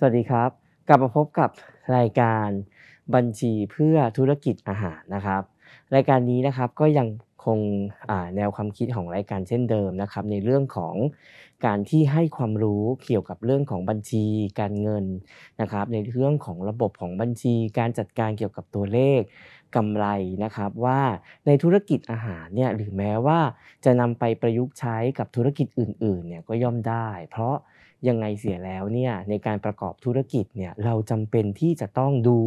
สวัสดีครับ กลับมาพบกับรายการบัญชีเพื่อธุรกิจอาหารนะครับ รายการนี้นะครับก็ยังคงแนวความคิดของรายการเช่นเดิมนะครับในเรื่องของการที่ให้ความรู้เกี่ยวกับเรื่องของบัญชีการเงินนะครับในเรื่องของระบบของบัญชีการจัดการเกี่ยวกับตัวเลขกำไรนะครับว่าในธุรกิจอาหารเนี่ยหรือแม้ว่าจะนำไปประยุกต์ใช้กับธุรกิจอื่นๆเนี่ยก็ย่อมได้ เพราะยังไงเสียแล้วเนี่ยในการประกอบธุรกิจเนี่ยเราจำเป็นที่จะต้องดู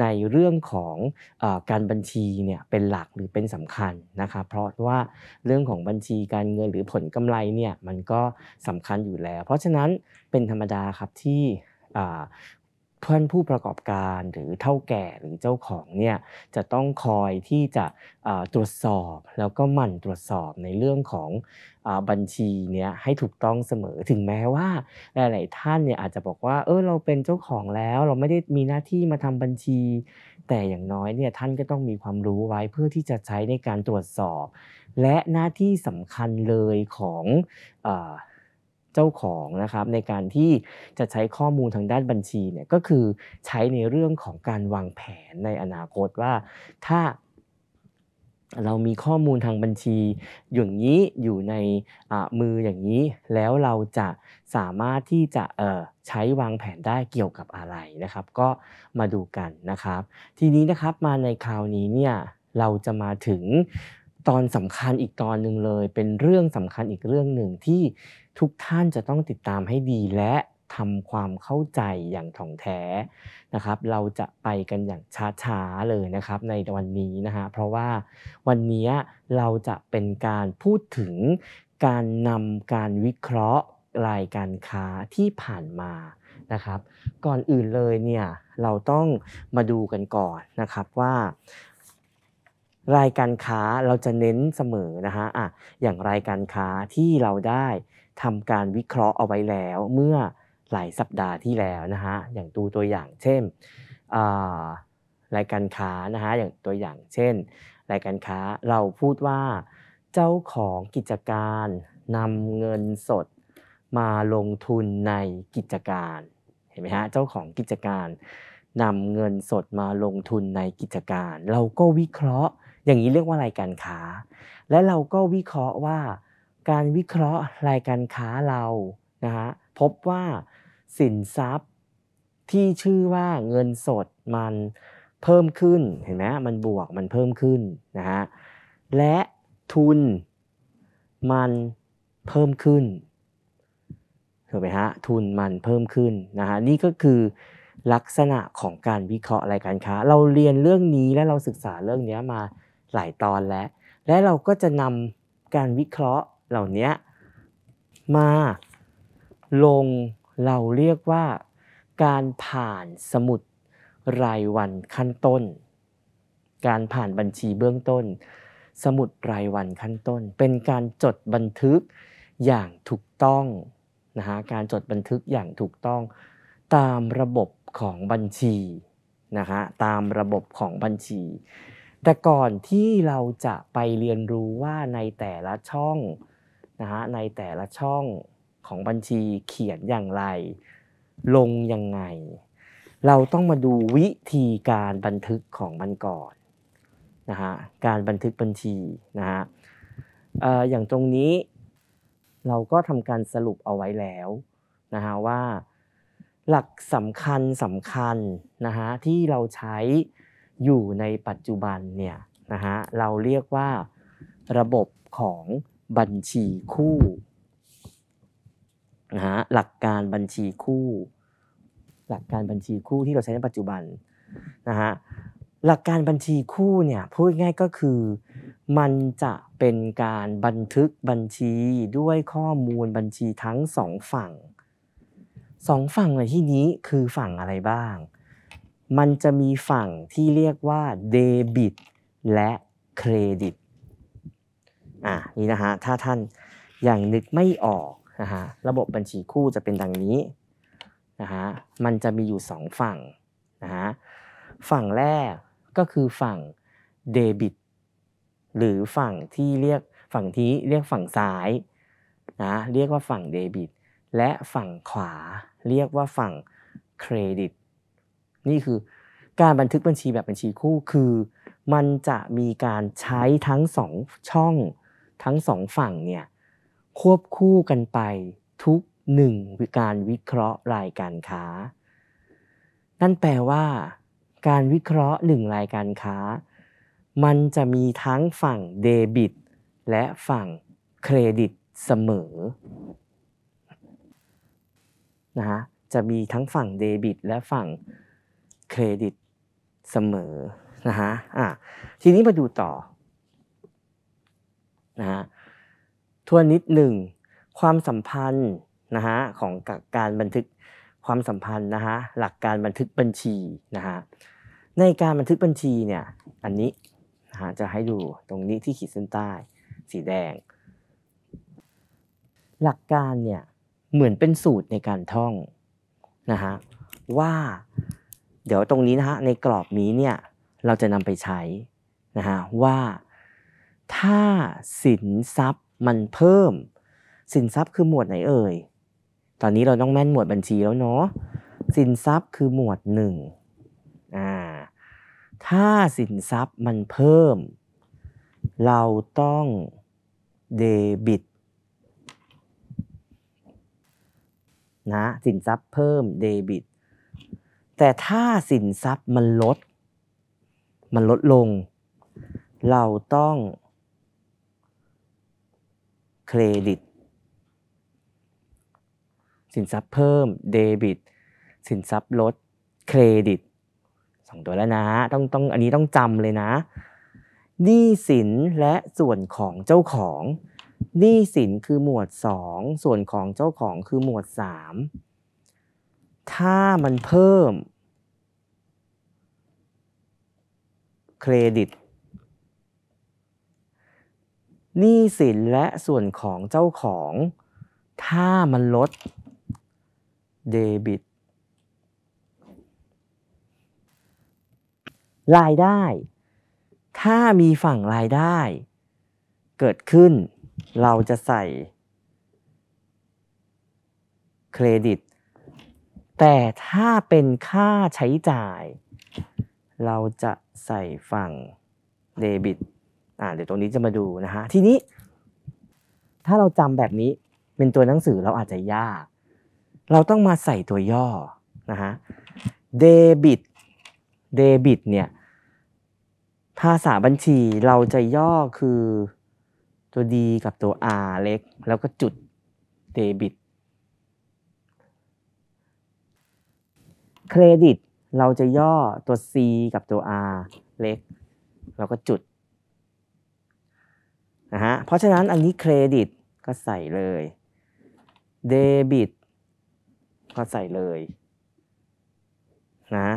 ในเรื่องของอการบัญชีเนี่ยเป็นหลักหรือเป็นสำคัญนะคะเพราะว่าเรื่องของบัญชีการเงินหรือผลกำไรเนี่ยมันก็สำคัญอยู่แล้ว เพราะฉะนั้นเป็นธรรมดาครับที่เพื่อนผู้ประกอบการหรือเท่าแก่หรือเจ้าของเนี่ยจะต้องคอยที่จะตรวจสอบแล้วก็หมั่นตรวจสอบในเรื่องของบัญชีเนี่ยให้ถูกต้องเสมอถึงแม้ว่าหลาย ๆ ท่านเนี่ยอาจจะบอกว่าเออเราเป็นเจ้าของแล้วเราไม่ได้มีหน้าที่มาทำบัญชี แต่อย่างน้อยเนี่ยท่านก็ต้องมีความรู้ไว้เพื่อที่จะใช้ในการตรวจสอบ และหน้าที่สำคัญเลยของเจ้าของนะครับในการที่จะใช้ข้อมูลทางด้านบัญชีเนี่ยก็คือใช้ในเรื่องของการวางแผนในอนาคตว่าถ้าเรามีข้อมูลทางบัญชีอย่างนี้อยู่ในมืออย่างนี้แล้วเราจะสามารถที่จะใช้วางแผนได้เกี่ยวกับอะไรนะครับ ก็มาดูกันนะครับ ทีนี้นะครับมาในคราวนี้เนี่ยเราจะมาถึงตอนสำคัญอีกตอนหนึ่งเลย เป็นเรื่องสำคัญอีกเรื่องหนึ่งที่ทุกท่านจะต้องติดตามให้ดีและทำความเข้าใจอย่างถ่องแท้นะครับเราจะไปกันอย่างช้าๆ เลยนะครับในวันนี้นะฮะเพราะว่าวันนี้เราจะเป็นการพูดถึงการนำการวิเคราะห์รายการค้าที่ผ่านมานะครับก่อนอื่นเลยเนี่ยเราต้องมาดูกันก่อนนะครับว่า รายการค้าเราจะเน้นเสมอนะฮะอ่ะอย่างรายการค้าที่เราได้ทำการวิเคราะห์เอาไว้แล้วเมื่อหลายสัปดาห์ที่แล้วนะฮะอย่างตัวตัวอย่างเช่นรายการค้านะฮะอย่างตัวอย่างเช่น รายการค้าเราพูดว่าเจ้าของกิจการนำเงินสดมาลงทุนในกิจการเห็นไหมฮะเจ้าของกิจการนำเงินสดมาลงทุนในกิจการ เราก็วิเคราะห์ อย่างนี้เรียกว่ารายการค้า และเราก็วิเคราะห์ว่าการวิเคราะห์รายการค้าเรา นะฮะ พบว่าสินทรัพย์ที่ชื่อว่าเงินสดมันเพิ่มขึ้น เห็นไหมมันบวก มันเพิ่มขึ้นนะฮะ และทุนมันเพิ่มขึ้นถูกไหมฮะ ทุนมันเพิ่มขึ้นนะฮะ นี่ก็คือลักษณะของการวิเคราะห์รายการค้า เราเรียนเรื่องนี้และเราศึกษาเรื่องนี้มาหลายตอนแล้ว และเราก็จะนำการวิเคราะห์เหล่านี้มาลงเราเรียกว่า การผ่านสมุดรายวันขั้นต้น การผ่านบัญชีเบื้องต้น สมุดรายวันขั้นต้น เป็นการจดบันทึกอย่างถูกต้องนะฮะการจดบันทึกอย่างถูกต้อง ตามระบบของบัญชีนะฮะตามระบบของบัญชี แต่ก่อนที่เราจะไปเรียนรู้ว่าในแต่ละช่องนะฮะในแต่ละช่องของบัญชีเขียนอย่างไรลงยังไง เราต้องมาดูวิธีการบันทึกของมันก่อนนะฮะการบันทึกบัญชีนะฮะอย่างตรงนี้ เราก็ทำการสรุปเอาไว้แล้วนะฮะว่า หลักสำคัญสำคัญนะฮะที่เราใช้อยู่ในปัจจุบันเนี่ยนะฮะเราเรียกว่าระบบของบัญชีคู่นะฮะหลักการบัญชีคู่ หลักการบัญชีคู่ที่เราใช้ในปัจจุบันนะฮะหลักการบัญชีคู่เนี่ยพูดง่ายก็คือมันจะเป็นการบันทึกบัญชีด้วยข้อมูลบัญชีทั้งสองฝั่งสองฝั่งในที่นี้คือฝั่งอะไรบ้าง มันจะมีฝั่งที่เรียกว่าเดบิตและเครดิตอ่านี่นะฮะ ถ้าท่านอย่างนึกไม่ออกนะฮะ ระบบบัญชีคู่จะเป็นดังนี้นะฮะ มันจะมีอยู่ 2 ฝั่งนะฮะ ฝั่งแรกก็คือฝั่งเดบิตหรือฝั่งที่เรียกฝั่งที่เรียกฝั่งซ้ายนะ เรียกว่าฝั่งเดบิตและฝั่งขวา เรียกว่าฝั่งเครดิต นี่คือการบันทึกบัญชีแบบบัญชีคู่คือ มันจะมีการใช้ทั้งสองช่องทั้งสองฝั่งเนี่ยควบคู่กันไปทุกหนึ่งการวิเคราะห์รายการค้านั่นแปลว่า การวิเคราะห์หนึ่งรายการค้ามันจะมีทั้งฝั่งเดบิตและฝั่งเครดิตเสมอนะฮะจะมีทั้งฝั่งเดบิต และฝั่งเครดิตเสมอนะฮะอ่ะทีนี้มาดูต่อนะฮะทวนนิดหนึ่งความสัมพันธ์นะฮะของการบันทึกความสัมพันธ์นะฮะหลักการบันทึกบัญชีนะฮะในการบันทึกบัญชีเนี่ยอันนี้นะฮะจะให้ดูตรงนี้ที่ขีดเส้นใต้ สีแดง หลักการเนี่ยเหมือนเป็นสูตรในการท่องนะฮะว่าเดี๋ยวตรงนี้นะฮะในกรอบนี้เนี่ยเราจะนำไปใช้นะฮะว่าถ้าสินทรัพย์มันเพิ่ม สินทรัพย์คือหมวดไหนเอ่ย ตอนนี้เราต้องแม่นหมวดบัญชีแล้วเนาะ สินทรัพย์คือหมวดหนึ่งอ่า ถ้าสินทรัพย์มันเพิ่ม เราต้องเดบิต นะ สินทรัพย์เพิ่มเดบิต แต่ถ้าสินทรัพย์มันลด มันลดลง เราต้องเครดิตสินทรัพย์เพิ่มเดบิต สินทรัพย์ลดเครดิตสองตัวแล้วนะต้องต้องอันนี้ต้องจำเลยนะ หนี้สินและส่วนของเจ้าของ หนี้สินคือหมวด 2 ส่วนของเจ้าของคือหมวด 3 ถ้ามันเพิ่มเครดิตหนี้สินและส่วนของเจ้าของ ถ้ามันลด เดบิตรายได้ ถ้ามีฝั่งรายได้ เกิดขึ้นเราจะใส่ เครดิต แต่ถ้าเป็นค่าใช้จ่าย เราจะใส่ฝั่งเดบิต่าเดี๋ยวตรงนี้จะมาดูนะฮะ ทีนี้ถ้าเราจำแบบนี้เป็นตัวหนังสือเราอาจจะยาก เราต้องมาใส่ตัวย่อนะฮะ เดบิต เดบิตเนี่ย ภาษาบัญชีเราจะย่อคือตัว D กับตัว R เล็ก แล้วก็จุด เดบิต เครดิตเราจะย่อตัว C กับตัว R เล็ก แล้วก็จุดนะฮะ เพราะฉะนั้นอันนี้เครดิตก็ใส่เลย เดบิตก็ใส่เลย นะ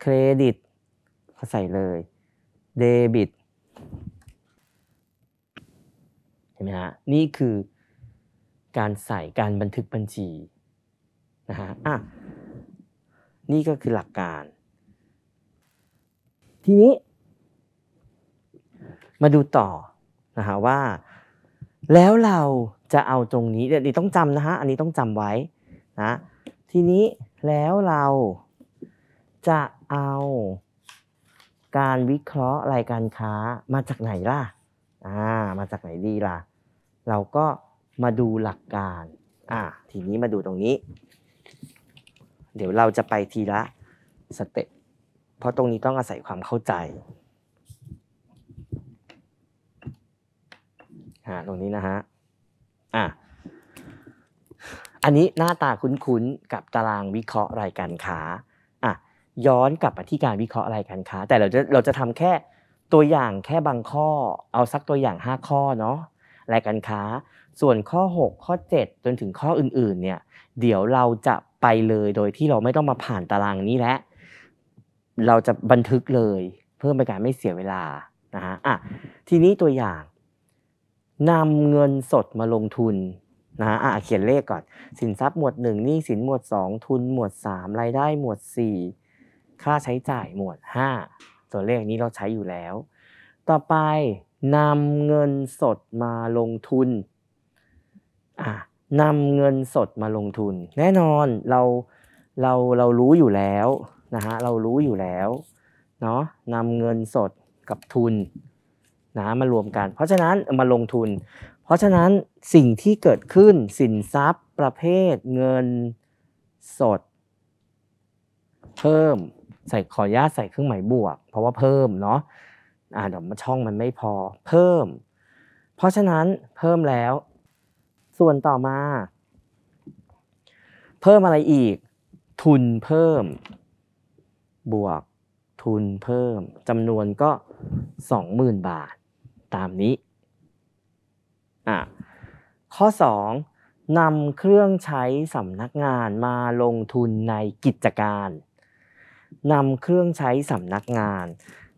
เครดิตก็ใส่เลยเดบิตเห็นไหมฮะนี่คือการใส่การบันทึกบัญชี นะฮะอ่ะนี่ก็คือหลักการ ทีนี้ มาดูต่อนะฮะว่าแล้วเราจะเอาตรงนี้เดี๋ยวต้องจำนะฮะอันนี้ต้องจำไว้นะทีนี้แล้วเราจะเอาการวิเคราะห์รายการค้ามาจากไหนล่ะอ่ามาจากไหนดีล่ะ เราก็มาดูหลักการอ่าทีนี้มาดูตรงนี้เดี๋ยวเราจะไปทีละสเต็ปเพราะตรงนี้ต้องอาศัยความเข้าใจ่าตรงนี้นะฮะ อ่ะ อันนี้หน้าตาคุ้นๆ กับตารางวิเคราะห์รายการค้า อ่ะ ย้อนกลับมาที่การวิเคราะห์รายการค้า แต่เราจะ เราจะทำแค่ตัวอย่างแค่บางข้อ เอาสักตัวอย่าง 5 ข้อเนาะ รายการค้า ส่วนข้อ6ข้อ7 จนถึงข้ออื่นๆ เนี่ย เดี๋ยวเราจะไปเลยโดยที่เราไม่ต้องมาผ่านตารางนี้แล้ว เราจะบันทึกเลย เพื่อเป็นการไม่เสียเวลา นะฮะ อ่ะ ทีนี้ตัวอย่างนำเงินสดมาลงทุนนะฮะอ่ะ เขียนเลขก่อน สินทรัพย์หมวด1หนี่สินหมวด2 ทุน หมวด3รายได้หมวด 4 ค่าใช้จ่ายหมวด5ตัวเลขนี้เราใช้อยู่แล้ว ต่อไปนำเงินสดมาลงทุนอ่ะนำเงินสดมาลงทุน แน่นอนเราเราเรารู้อยู่แล้วนะฮะเรารู้อยู่แล้วเนาะนำเงินสดกับทุนนะมารวมกัน เพราะฉะนั้นมาลงทุน เพราะฉะนั้นสิ่งที่เกิดขึ้นสินทรัพย์ประเภท เงิน สด เพิ่มใส่ขอญาตใส่เครื่องหมายบวก เพราะว่าเพิ่มเนาะอ่าเดี๋ยวมาช่องมันไม่พอเพิ่ม เพราะฉะนั้นเพิ่มแล้วส่วนต่อมา เพิ่มอะไรอีก ทุนเพิ่ม บวกทุนเพิ่มจำนวนก็20,000บาทตามนี้ข้อ 2. นำเครื่องใช้สำนักงานมาลงทุนในกิจการนำเครื่องใช้สำนักงาน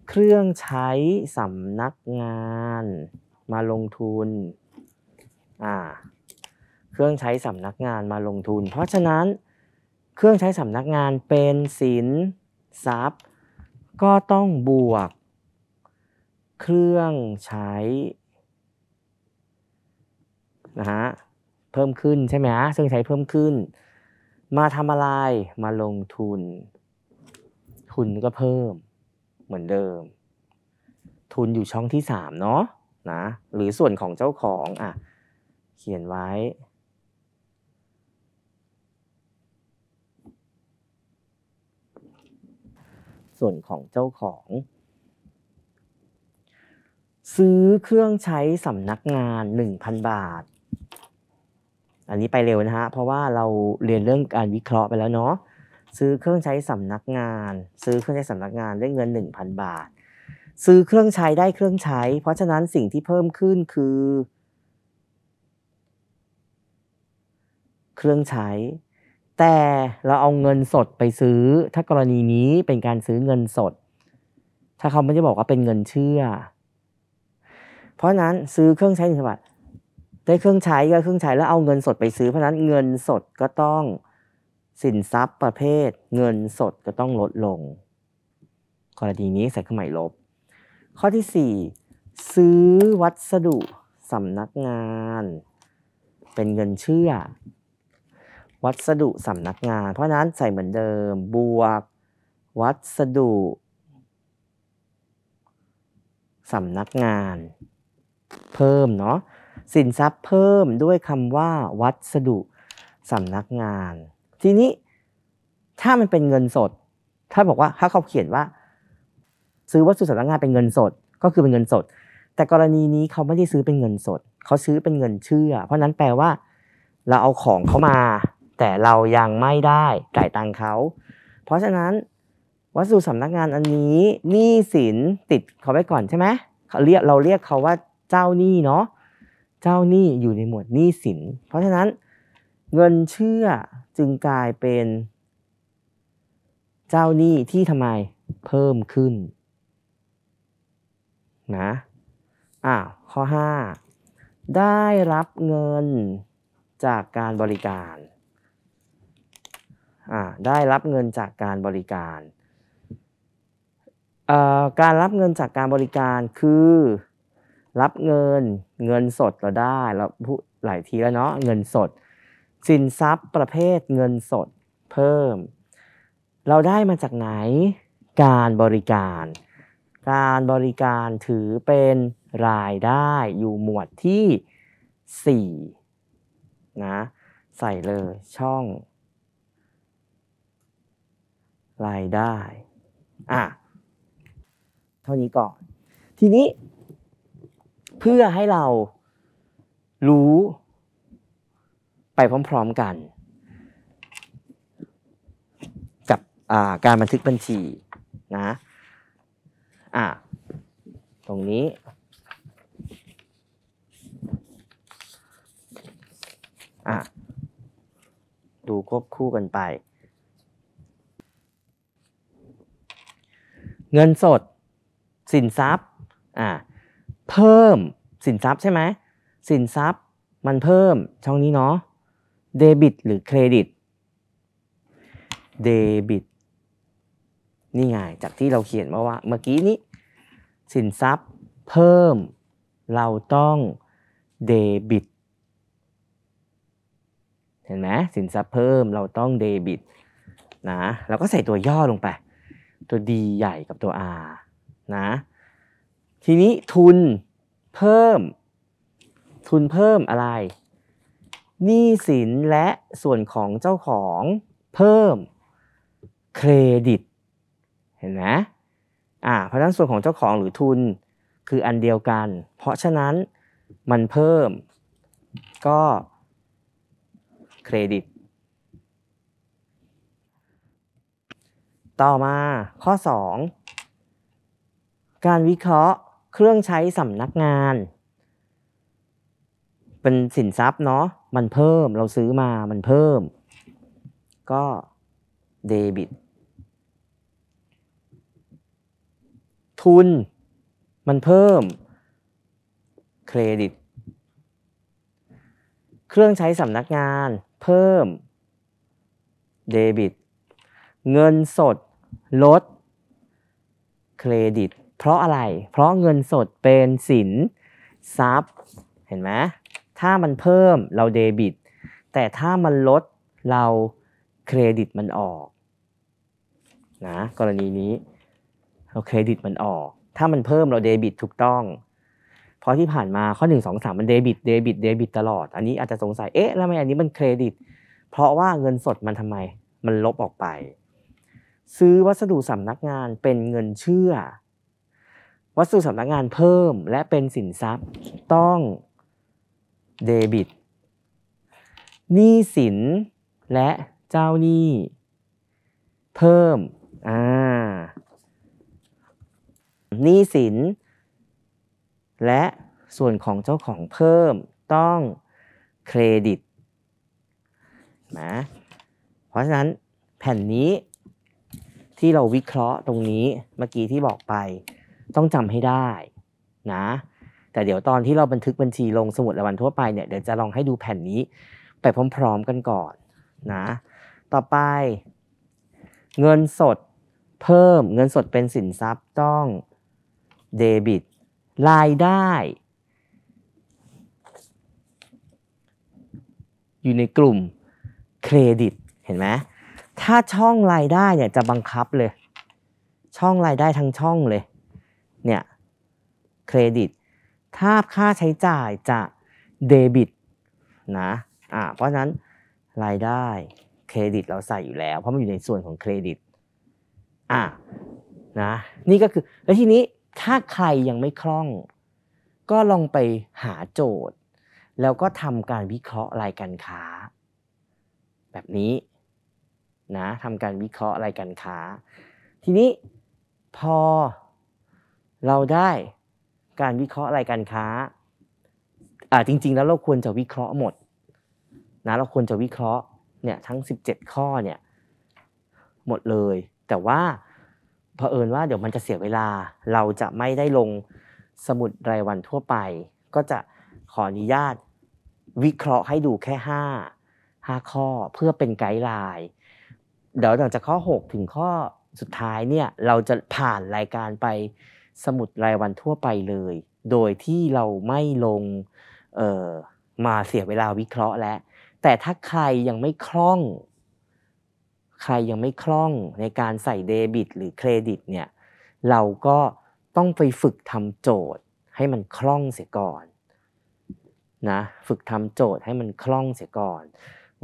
เครื่องใช้สำนักงานมาลงทุน เครื่องใช้สำนักงานมาลงทุน เพราะฉะนั้นเครื่องใช้สำนักงานเป็นสินทรัพย์ ก็ต้องบวกเครื่องใช้นะฮะเพิ่มขึ้นใช่ไหมฮะเครื่องใช้ เพิ่มขึ้นมาทำอะไรมาลงทุนทุนก็เพิ่มเหมือนเดิม ทุนอยู่ช่องที่สามเนาะนะหรือส่วนของเจ้าของอ่ะเขียนไว้ ส่วนของเจ้าของซื้อเครื่องใช้สำนักงาน 1,000 บาท อันนี้ไปเร็วนะฮะ เพราะว่าเราเรียนเรื่องการวิเคราะห์ไปแล้วเนาะ ซื้อเครื่องใช้สำนักงาน ซื้อเครื่องใช้สำนักงานด้วยเงิน 1,000 บาท ซื้อเครื่องใช้ได้เครื่องใช้ เพราะฉะนั้นสิ่งที่เพิ่มขึ้นคือ เครื่องใช้ แต่เราเอาเงินสดไปซื้อ ถ้ากรณีนี้เป็นการซื้อเงินสด ถ้าเขาไม่ได้บอกว่าเป็นเงินเชื่อเพราะนั้นซื้อเครื่องใช้หนึ่งฉบับได้เครื่องใช้ก็เครื่องใช้แล้วเอาเงินสดไปซื้อ เพราะนั้นเงินสดก็ต้องสินทรัพย์ประเภท เงินสดก็ต้องลดลงกรณีนี้ใส่เครื่องหมายลบ ข้อที่ 4 ซื้อวัสดุสำนักงาน เป็นเงินเชื่อ วัสดุสำนักงาน เพราะนั้นใส่เหมือนเดิม บวกวัสดุสำนักงานเพิ่มเนาะสินทรัพย์เพิ่มด้วยคำว่า วัสดุสำนักงาน ทีนี้ ถ้ามันเป็นเงินสด ถ้าบอกว่าถ้าเขาเขียนว่า ซื้อวัสดุสำนักงานเป็นเงินสด ก็คือเป็นเงินสด แต่กรณีนี้เขาไม่ได้ซื้อเป็นเงินสด เขาซื้อเป็นเงินเชื่อ เพราะนั้นแปลว่า เราเอาของเขามา แต่เรายังไม่ได้จ่ายตังเขา เพราะฉะนั้น วัสดุสำนักงานอันนี้หนี้สินติดเขาไว้ก่อนใช่ไหมเขาเรียกเราเรียกเขาว่าเจ้าหนี้เนาะ เจ้าหนี้อยู่ในหมวดหนี้สิน เพราะฉะนั้นเงินเชื่อจึงกลายเป็นเจ้าหนี้ที่ทำไมเพิ่มขึ้นนะ อ้าวข้อ5ได้รับเงินจากการบริการ อ่าได้รับเงินจากการบริการ การรับเงินจากการบริการคือรับเงินเงินสดเราได้เราพูดหลายทีแล้วเนาะเงินสด สินทรัพย์ประเภทเงินสดเพิ่ม เราได้มาจากไหนการบริการ การบริการถือเป็นรายได้อยู่หมวดที่4นะใส่เลยช่อง รายได้อ่ะเท่านี้ก่อนทีนี้เพื่อให้เรารู้ไปพร้อมๆกัน กับการบันทึกบัญชีนะอ่าตรงนี้ อ่ะ ดูควบคู่กันไป เงินสดสินทรัพย์ อ่าเพิ่มสินทรัพย์ใช่ไหม สินทรัพย์มันเพิ่มช่องนี้เนาะเดบิตหรือเครดิตเดบิตนี่ไงจากที่เราเขียนมาว่าเมื่อกี้นี้ สินทรัพย์เพิ่มเราต้องเดบิตเห็นไหมสินทรัพย์เพิ่มเราต้องเดบิตนะเราก็ใส่ตัวย่อลงไป ตัว D ใหญ่กับตัว R นะทีนี้ ทุนเพิ่มทุนเพิ่มอะไรหนี้สิน และส่วนของเจ้าของเพิ่มเครดิตเห็นไหมอ่าเพราะนั้นส่วนของเจ้าของหรือทุนคืออันเดียวกัน เพราะฉะนั้นมันเพิ่มก็เครดิต ต่อมาข้อ 2 การวิเคราะห์เครื่องใช้สำนักงาน เป็นสินทรัพย์เนาะมันเพิ่มเราซื้อมามันเพิ่ม ก็เดบิตทุนมันเพิ่มเครดิตเครื่องใช้สำนักงานเพิ่มเดบิตเงินสดลดเครดิตเพราะอะไร เพราะเงินสดเป็นสินทรัพย์เห็นไหมถ้ามันเพิ่มเราเดบิต แต่ถ้ามันลดเราเครดิตมันออกนะกรณีนี้เราเครดิตมันออก ถ้ามันเพิ่มเราเดบิตถูกต้อง เพราะที่ผ่านมาข้อ1 2 3มันเดบิตเดบิตเดบิตตลอด อันนี้อาจจะสงสัย เอ๊ะแล้วทำไมอันนี้มันเครดิต เพราะว่าเงินสดมันทำไมมันลบออกไป ซื้อวัสดุสำนักงานเป็นเงินเชื่อวัสดุสำนักงานเพิ่มและเป็นสินทรัพย์ต้องเดบิตหนี้สิน และเจ้าหนี้ เพิ่มอ่าหนี้สิน และส่วนของเจ้าของเพิ่มต้องเครดิตนะเพราะฉะนั้นแผ่นนี้ ที่เราวิเคราะห์ตรงนี้เมื่อกี้ที่บอกไปต้องจำให้ได้นะแต่เดี๋ยวตอนที่เราบันทึกบัญชีลงสมุดรายวันทั่วไปเนี่ย เดี๋ยวจะลองให้ดูแผ่นนี้ไปพร้อม ๆ กันก่อนนะต่อไป เงินสดเพิ่มเงินสดเป็นสินทรัพย์ ต้องเดบิตรายได้ อยู่ในกลุ่มเครดิตเห็นไหมถ้าช่องรายได้เนี่ยจะบังคับเลย ช่องรายได้ทั้งช่องเลยเนี่ยเครดิตถ้าค่าใช้จ่ายจะเดบิตนะอ่าเพราะนั้นรายได้เครดิตเราใส่อยู่แล้วเพราะมันอยู่ในส่วนของเครดิตอ่านะนี่ก็คือแล้วทีนี้ถ้าใครยังไม่คล่อง ก็ลองไปหาโจทย์ แล้วก็ทำการวิเคราะห์รายการค้า แบบนี้นะทำการวิเคราะห์รายการค้า ทีนี้พอเราได้การวิเคราะห์รายการค้าอ่าจริงๆแล้วเราควรจะวิเคราะห์หมดนะ เราควรจะวิเคราะห์เนี่ยทั้ง 17 ข้อเนี่ยหมดเลย แต่ว่า เผอิญว่าเดี๋ยวมันจะเสียเวลาเราจะไม่ได้ลงสมุดรายวันทั่วไป ก็จะขออนุญาตวิเคราะห์ให้ดูแค่ 5 5 ข้อเพื่อเป็นไกด์ไลน์เดี๋ยวหลังจากข้อ 6 ถึงข้อสุดท้ายเนี่ยเราจะผ่านรายการไปสมุดรายวันทั่วไปเลย โดยที่เราไม่ลงมาเสียเวลาวิเคราะห์แล้ว แต่ถ้าใครยังไม่คล่อง ใครยังไม่คล่องในการใส่เดบิตหรือเครดิตเนี่ย เราก็ต้องไปฝึกทำโจทย์ให้มันคล่องเสียก่อนนะ ฝึกทำโจทย์ให้มันคล่องเสียก่อน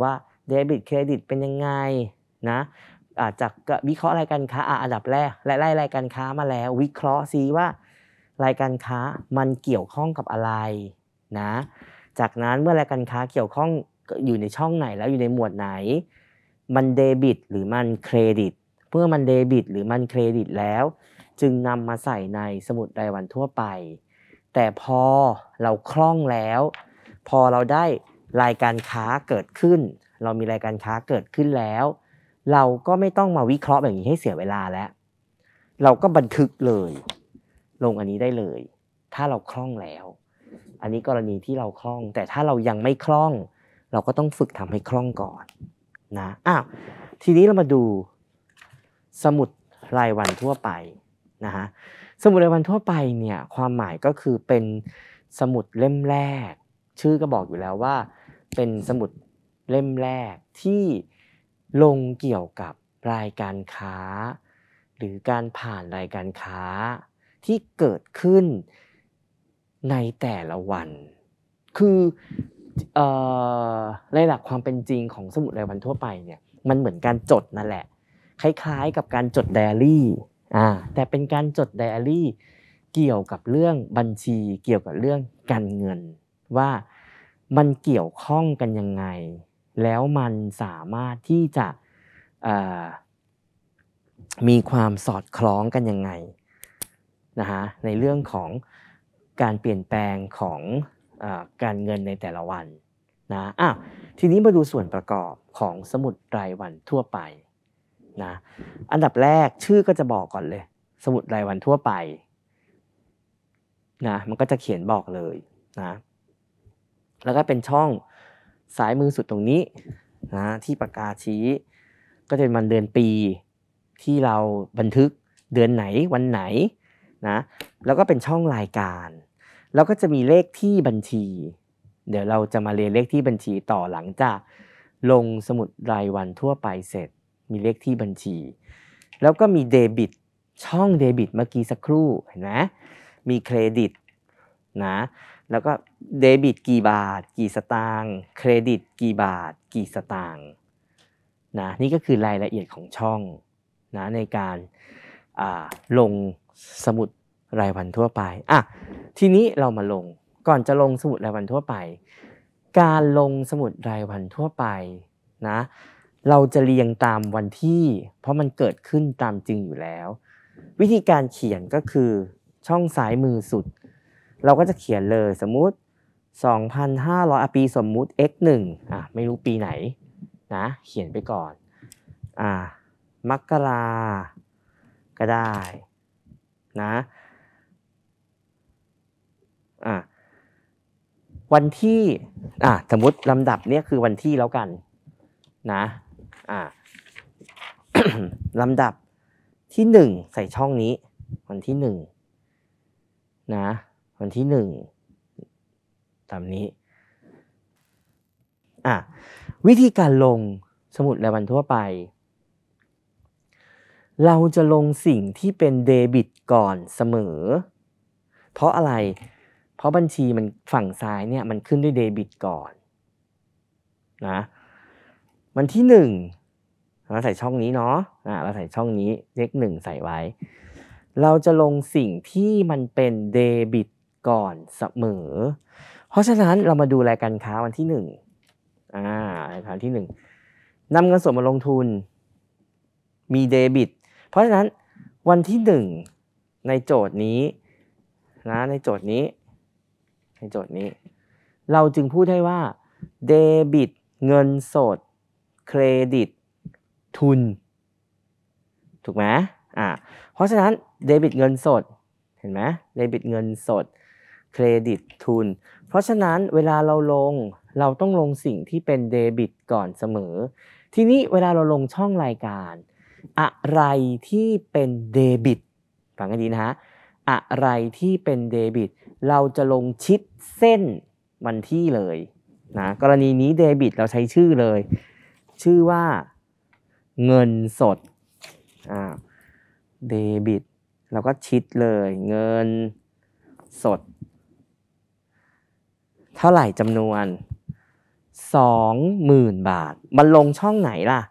ว่าเดบิตเครดิตเป็นยังไงนะอาจจะวิเคราะห์รายการค้าอันดับแรก และไล่รายการค้ามาแล้ว วิเคราะห์ซีว่า รายการค้ามันเกี่ยวข้องกับอะไรนะ จากนั้นเมื่อรายการค้าเกี่ยวข้องอยู่ในช่องไหนแล้วอยู่ในหมวดไหนมันเดบิตหรือมันเครดิตเมื่อมันเดบิตหรือมันเครดิต แล้ว จึงนำมาใส่ในสมุดรายวันทั่วไป แต่พอเราคล่องแล้ว พอเราได้รายการค้าเกิดขึ้น เรามีรายการค้าเกิดขึ้นแล้วเราก็ไม่ต้องมาวิเคราะห์แบบนี้ให้เสียเวลาแล้ว เราก็บันทึกเลยลงอันนี้ได้เลย ถ้าเราคล่องแล้ว อันนี้กรณีที่เราคล่อง แต่ถ้าเรายังไม่คล่อง เราก็ต้องฝึกทำให้คล่องก่อนนะ อ้าว ทีนี้เรามาดูสมุดรายวันทั่วไปนะฮะ สมุดรายวันทั่วไปเนี่ยความหมายก็คือเป็นสมุดเล่มแรก ชื่อก็บอกอยู่แล้วว่า เป็นสมุดเล่มแรกที่ลงเกี่ยวกับรายการค้า หรือการผ่านรายการค้าที่เกิดขึ้นในแต่ละวัน คือในหลักความเป็นจริงของสมุดรายวันทั่วไปเนี่ยมันเหมือนการจดนั่นแหละ คล้ายๆกับการจดไดอารี่อ่าแต่เป็นการจดไดอารี่ เกี่ยวกับเรื่องบัญชีเกี่ยวกับเรื่องการเงิน ว่ามันเกี่ยวข้องกันยังไงแล้วมันสามารถที่จะมีความสอดคล้องกันยังไงนะฮะในเรื่องของการเปลี่ยนแปลงของอการเงินในแต่ละวันนะอ้าวทีนี้มาดูส่วนประกอบของสมุดรายวันทั่วไปนะอันดับแรกชื่อก็จะบอกก่อนเลย สมุดรายวันทั่วไปนะมันก็จะเขียนบอกเลยนะแล้วก็เป็นช่องสายมือสุดตรงนี้ นะที่ปากกาชี้ก็จะเป็นวันเดือนปีที่เราบันทึกเดือนไหนวันไหนนะแล้วก็เป็นช่องรายการแล้วก็จะมีเลขที่บัญชี เดี๋ยวเราจะมาเรียนเลขที่บัญชีต่อหลังจาก ลงสมุดรายวันทั่วไปเสร็จ มีเลขที่บัญชี แล้วก็มีเดบิตช่องเดบิต เมื่อกี้สักครู่เห็นไหมมีเครดิตนะแล้วก็เดบิต กี่บาท กี่สตางค์เครดิต กี่บาท กี่สตางค์นะนี่ก็คือรายละเอียดของช่องนะในการลงสมุดรายวันทั่วไปอ่ะทีนี้เรามาลงก่อนจะลงสมุดรายวันทั่วไป การลงสมุดรายวันทั่วไปนะเราจะเรียงตามวันที่ เพราะมันเกิดขึ้นตามจริงอยู่แล้ว วิธีการเขียนก็คือช่องซ้ายมือสุดเราก็จะเขียนเลยสมมุติ 2,500ปีสมมุติ x 1อ่ะไม่รู้ปีไหนนะ เขียนไปก่อนอ่ามกรา ก็ได้นะอ่ะวันที่อ่ะสมมติลำดับเนี่ยคือวันที่แล้วกันนะอ่ะลำดับที่หนึ่งใส่ช่องนี้ วันที่หนึ่งนะวันที่หนึ่งตามนี้ อ่ะวิธีการลงสมุดรายวันทั่วไป เราจะลงสิ่งที่เป็นเดบิต ก่อนเสมอ เพราะอะไรเพราะบัญชีมันฝั่งซ้ายเนี่ยมันขึ้นด้วยเดบิตก่อนนะวันที่หนึ่งเราใส่ช่องนี้เนาะอ่าเราใส่ช่องนี้เลขหนึ่งใส่ไว้ เราจะลงสิ่งที่มันเป็นเดบิตก่อนเสมอ เพราะฉะนั้นเรามาดูรายการค้าวันที่หนึ่งอ่ารายการที่หนึ่งนำเงินสดมาลงทุน มีเดบิต เพราะฉะนั้นวันที่หนึ่งในโจทย์นี้นะในโจทย์นี้ในโจทย์นี้เราจึงพูดได้ว่าเดบิตเงินสดเครดิต ทุน ถูกไหมอ่า เพราะฉะนั้นเดบิต เงินสดเห็นไหมเดบิตเงินสดเครดิตทุน เพราะฉะนั้นเวลาเราลง เราต้องลงสิ่งที่เป็นเดบิตก่อนเสมอ ทีนี้เวลาเราลงช่องรายการ อะไรที่เป็นเดบิต ฟังให้ดีนะฮะ อะไรที่เป็นเดบิต เราจะลงชิดเส้นวันที่เลยนะ กรณีนี้เดบิตเราใช้ชื่อเลย ชื่อว่า เงินสดอ่าเดบิต เราก็ชิดเลยเงินสดเท่าไหร่จำนวน 20,000 บาท มันลงช่องไหนล่ะ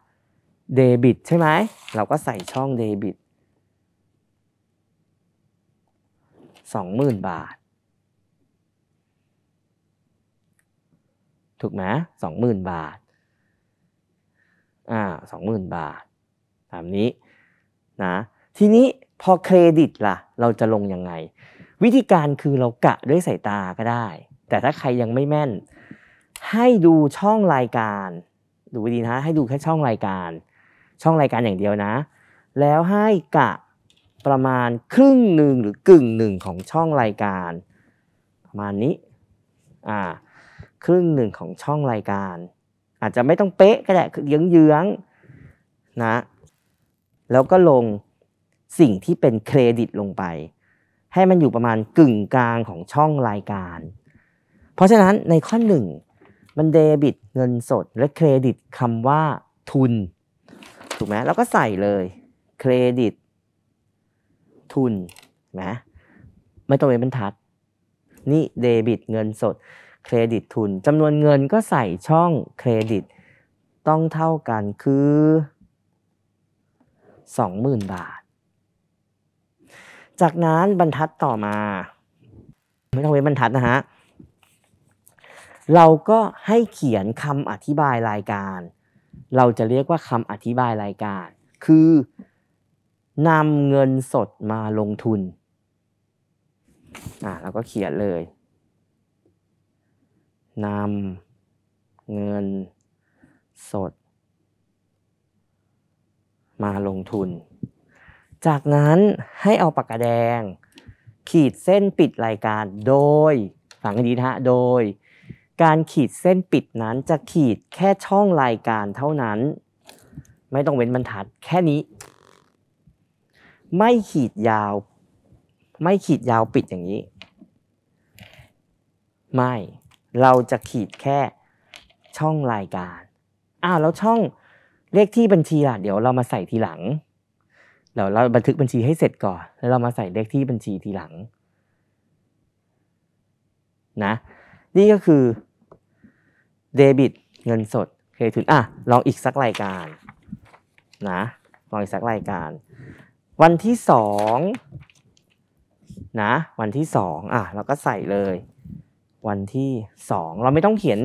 เดบิตใช่ไหมเราก็ใส่ช่องเดบิต20,000บาท ถูกไหมสองหมื่นบาทอ่าสองหมื่นบาทแบบนี้นะทีนี้พอเครดิตล่ะ เราจะลงยังไง วิธีการคือเรากะด้วยสายตาก็ได้แต่ถ้าใครยังไม่แม่น ให้ดูช่องรายการ ดูดีนะ ให้ดูแค่ช่องรายการ ช่องรายการอย่างเดียวนะ แล้วให้กะประมาณครึ่งหนึ่งหรือกึ่งหนึ่งของช่องรายการ ประมาณนี้อ่าครึ่งหนึ่งของช่องรายการ อาจจะไม่ต้องเป๊ะก็ได้เยื้องๆนะ แล้วก็ลงสิ่งที่เป็นเครดิตลงไป ให้มันอยู่ประมาณกึ่งกลางของช่องรายการเพราะฉะนั้นในข้อหนึ่งมันเดบิตเงินสดและเครดิตคำว่าทุน ถูกไหมแล้วก็ใส่เลยเครดิต ทุนนะไม่ต้องเป็นบรรทัดนี่เดบิต เงินสด เครดิตทุนจำนวนเงินก็ใส่ช่องเครดิต ต้องเท่ากันคือ 20,000 บาท จากนั้นบรรทัดต่อมา ไม่ต้องเป็นบรรทัดนะฮะเราก็ให้เขียนคำอธิบายรายการ เราจะเรียกว่าคำอธิบายรายการ คือนำเงินสดมาลงทุน อ่าเราก็เขียนเลย นำเงินสด มาลงทุน จากนั้นให้เอาปากกาแดง ขีดเส้นปิดรายการ โดยฝังดีนะฮะ โดยการขีดเส้นปิดนั้นจะขีดแค่ช่องรายการเท่านั้น ไม่ต้องเว้นบรรทัดแค่นี้ ไม่ขีดยาวไม่ขีดยาวปิดอย่างนี้ ไม่เราจะขีดแค่ช่องรายการอ้าวแล้วช่องเลขที่บัญชีล่ะเดี๋ยวเรามาใส่ทีหลังเดี๋ยวเราบันทึกบัญชีให้เสร็จก่อนแล้วเรามาใส่เลขที่บัญชีทีหลังนะ นี่ก็คือเดบิตเงินสดเคยถึงอ่ะลองอีกสักรายการนะลองอีกสักรายการ วันที่สองนะวันที่สองอ่ะเราก็ใส่เลย วันที่สองเราไม่ต้องเขียน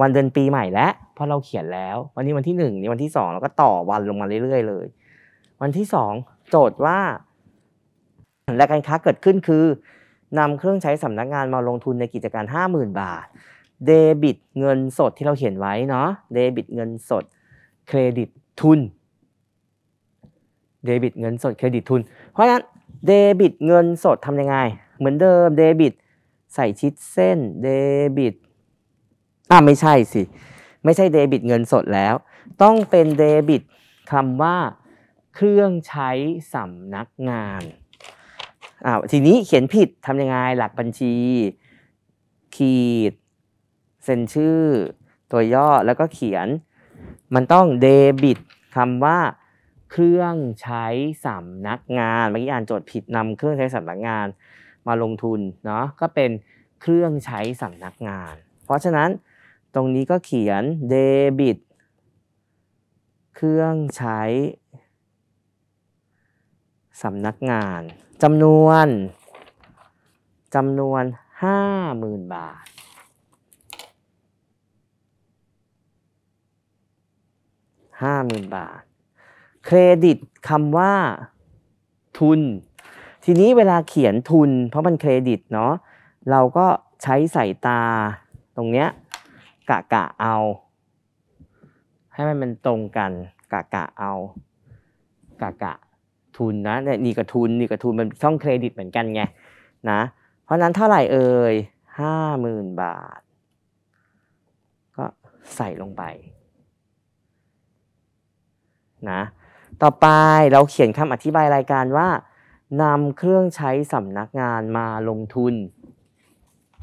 วันเดือนปีใหม่ แล้วเพราะเราเขียนแล้ววันนี้วันที่หนึ่งนี่วันที่สองเราก็ต่อวันลงมาเรื่อยๆ เลย วันที่สองโจทย์ว่า และการค้าเกิดขึ้นคือนำเครื่องใช้สำนักงานมาลงทุนในกิจการ 50,000 บาทเดบิตเงินสดที่เราเขียนไว้เนาะ เดบิตเงินสดเครดิตทุน เดบิตเงินสดเครดิตทุน เพราะฉะนั้นเดบิตเงินสดทำยังไง เหมือนเดิมเดบิตใส่ชิดเส้น เดบิตอ่าไม่ใช่สิ ไม่ใช่เดบิตเงินสดแล้ว ต้องเป็นเดบิตคำว่า เครื่องใช้สำนักงาน อ่าทีนี้เขียนผิดทำยังไงหลักบัญชีขีดเซ็นชื่อตัวย่อแล้วก็เขียน มันต้องเดบิตคำว่า เครื่องใช้สำนักงานเมื่อกี้อ่านโจทย์ผิดนำเครื่องใช้สำนักงานมาลงทุนเนาะก็เป็นเครื่องใช้สำนักงาน เพราะฉะนั้นตรงนี้ก็เขียนเดบิตเครื่องใช้สำนักงานจำนวนจำนวน50,000บาทห้าหมื่นบาทเครดิตคำว่าทุน ทีนี้เวลาเขียนทุนเพราะมันเครดิตเนาะเราก็ใช้สายตาตรงเนี้ยกะกะเอา ให้มันมันตรงกันกะกะเอา กะกะทุนนะเนี่กับทุน นี่กับทุนมันช่องเครดิตเหมือนกันไงนะเพราะนั้นเท่าไหร่เอ่ยห้าหมื่นบาทก็ใส่ลงไปนะต่อไปเราเขียนคำอธิบายรายการว่านำเครื่องใช้สำนักงานมาลงทุน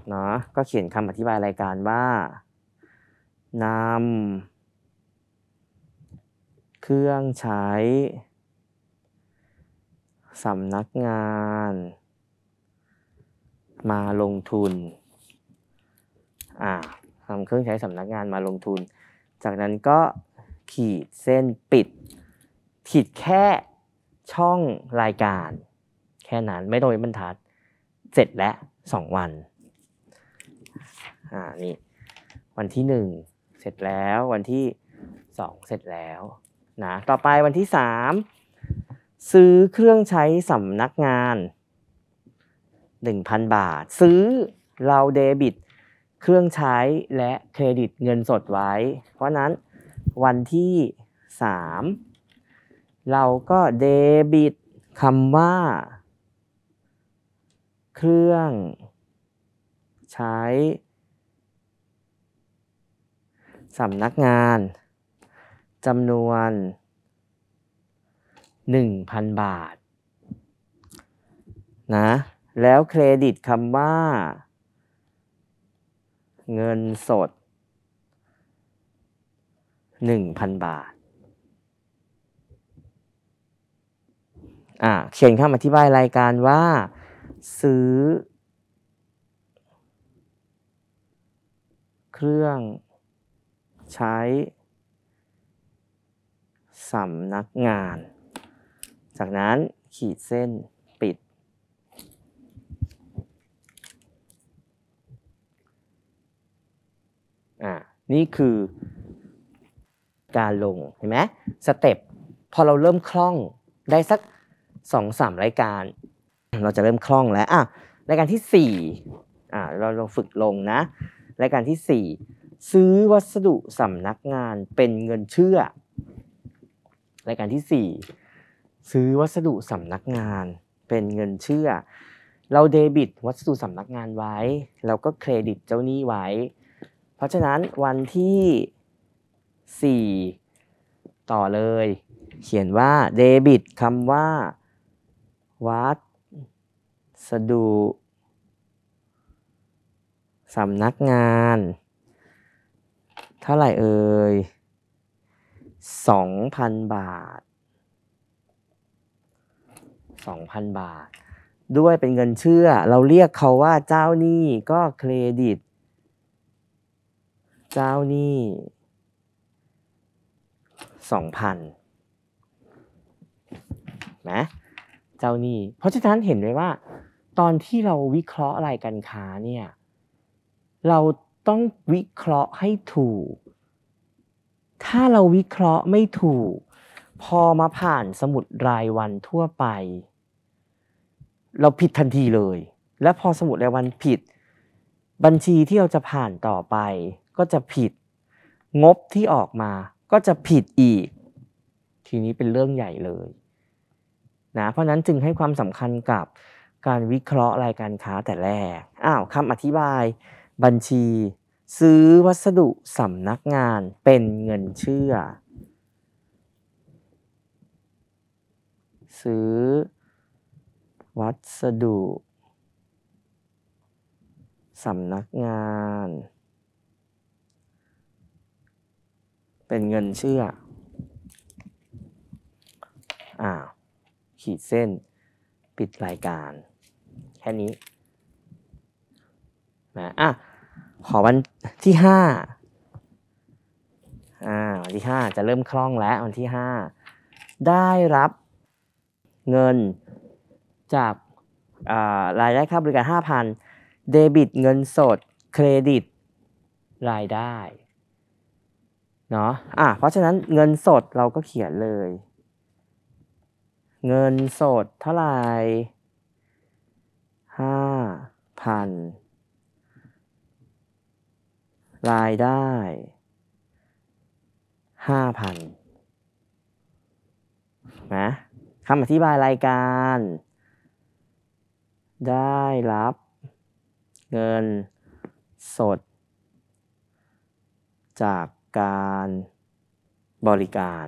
เนาะก็เขียนคำอธิบายรายการว่านำเครื่องใช้สำนักงาน มาลงทุน อ่าทำเครื่องใช้สำนักงานมาลงทุน จากนั้นก็ขีดเส้นปิดขีดแค่ช่องรายการ แค่นั้นไม่ต้องเป็นบรรทัดเสร็จแล้วสองวันอ่านี่วันที่หนึ่งเสร็จแล้ววันที่สองเสร็จแล้วนะต่อไปวันที่สามซื้อเครื่องใช้สำนักงาน 1,000 บาท ซื้อเราเดบิต เครื่องใช้และเครดิตเงินสดไว้ เพราะนั้นวันที่ 3 เราก็เดบิตคำว่า เครื่อง ใช้สำนักงานจำนวน 1,000 บาทนะ แล้วเครดิตคำว่า เงินสดหนึ่งพันบาท อ่า เขียนคำอธิบายรายการว่า ซื้อ เครื่องใช้สำนักงาน จากนั้นขีดเส้นปิด อ่า นี่คือการลงเห็นไหมสเต็ปพอเราเริ่มคล่องได้สักสองสามรายการ เราจะเริ่มคล่องแล้วอ่ะรายการที่สี่อ่ะเราเราฝึกลงนะรายการที่สี่ซื้อวัสดุสำนักงานเป็นเงินเชื่อ รายการที่สี่ซื้อวัสดุสำนักงานเป็นเงินเชื่อ เราเดบิตวัสดุสำนักงานไว้เราก็เครดิตเจ้าหนี้ไว้ เพราะฉะนั้นวันที่4 ต่อเลย เขียนว่าเดบิตคำว่า วัดสดุสำนักงาน เท่าไหร่เอ่ย2,000 บาท 2,000 บาท ด้วยเป็นเงินเชื่อ เราเรียกเขาว่าเจ้าหนี้ ก็เครดิต เจ้าหนี้2,000นะเจ้าหนี้เพราะฉะนั้นเห็นไหมว่าตอนที่เราวิเคราะห์อะไรกันค้าเนี่ยเราต้องวิเคราะห์ให้ถูก ถ้าเราวิเคราะห์ไม่ถูก พอมาผ่านสมุดรายวันทั่วไป เราผิดทันทีเลย และพอสมุดรายวันผิด บัญชีที่เราจะผ่านต่อไป ก็จะผิดงบที่ออกมาก็จะผิดอีก ทีนี้เป็นเรื่องใหญ่เลยนะเพราะนั้นจึงให้ความสำคัญกับการวิเคราะห์รายการค้าแต่แรกอ้าวคำอธิบาย บัญชี ซื้อวัสดุสำนักงานเป็นเงินเชื่อ ซื้อ วัสดุสำนักงานเป็นเงินเชื่อ อ่า ขีดเส้น ปิดรายการ แค่นี้นะอ่ะ ขอวันที่ห้าอ่า วันที่ห้าจะเริ่มคล่องแล้ว วันที่ห้าได้รับเงินจาก รายได้ค่าบริการ5,000เดบิตเงินสดเครดิต รายได้เนาะ อ่ะ เพราะฉะนั้นเงินสดเราก็เขียนเลย เงินสดเท่าไหร่ห้าพันรายได้ห้าพันนะคำอธิบายรายการ ได้รับ เงินสด จากการบริการ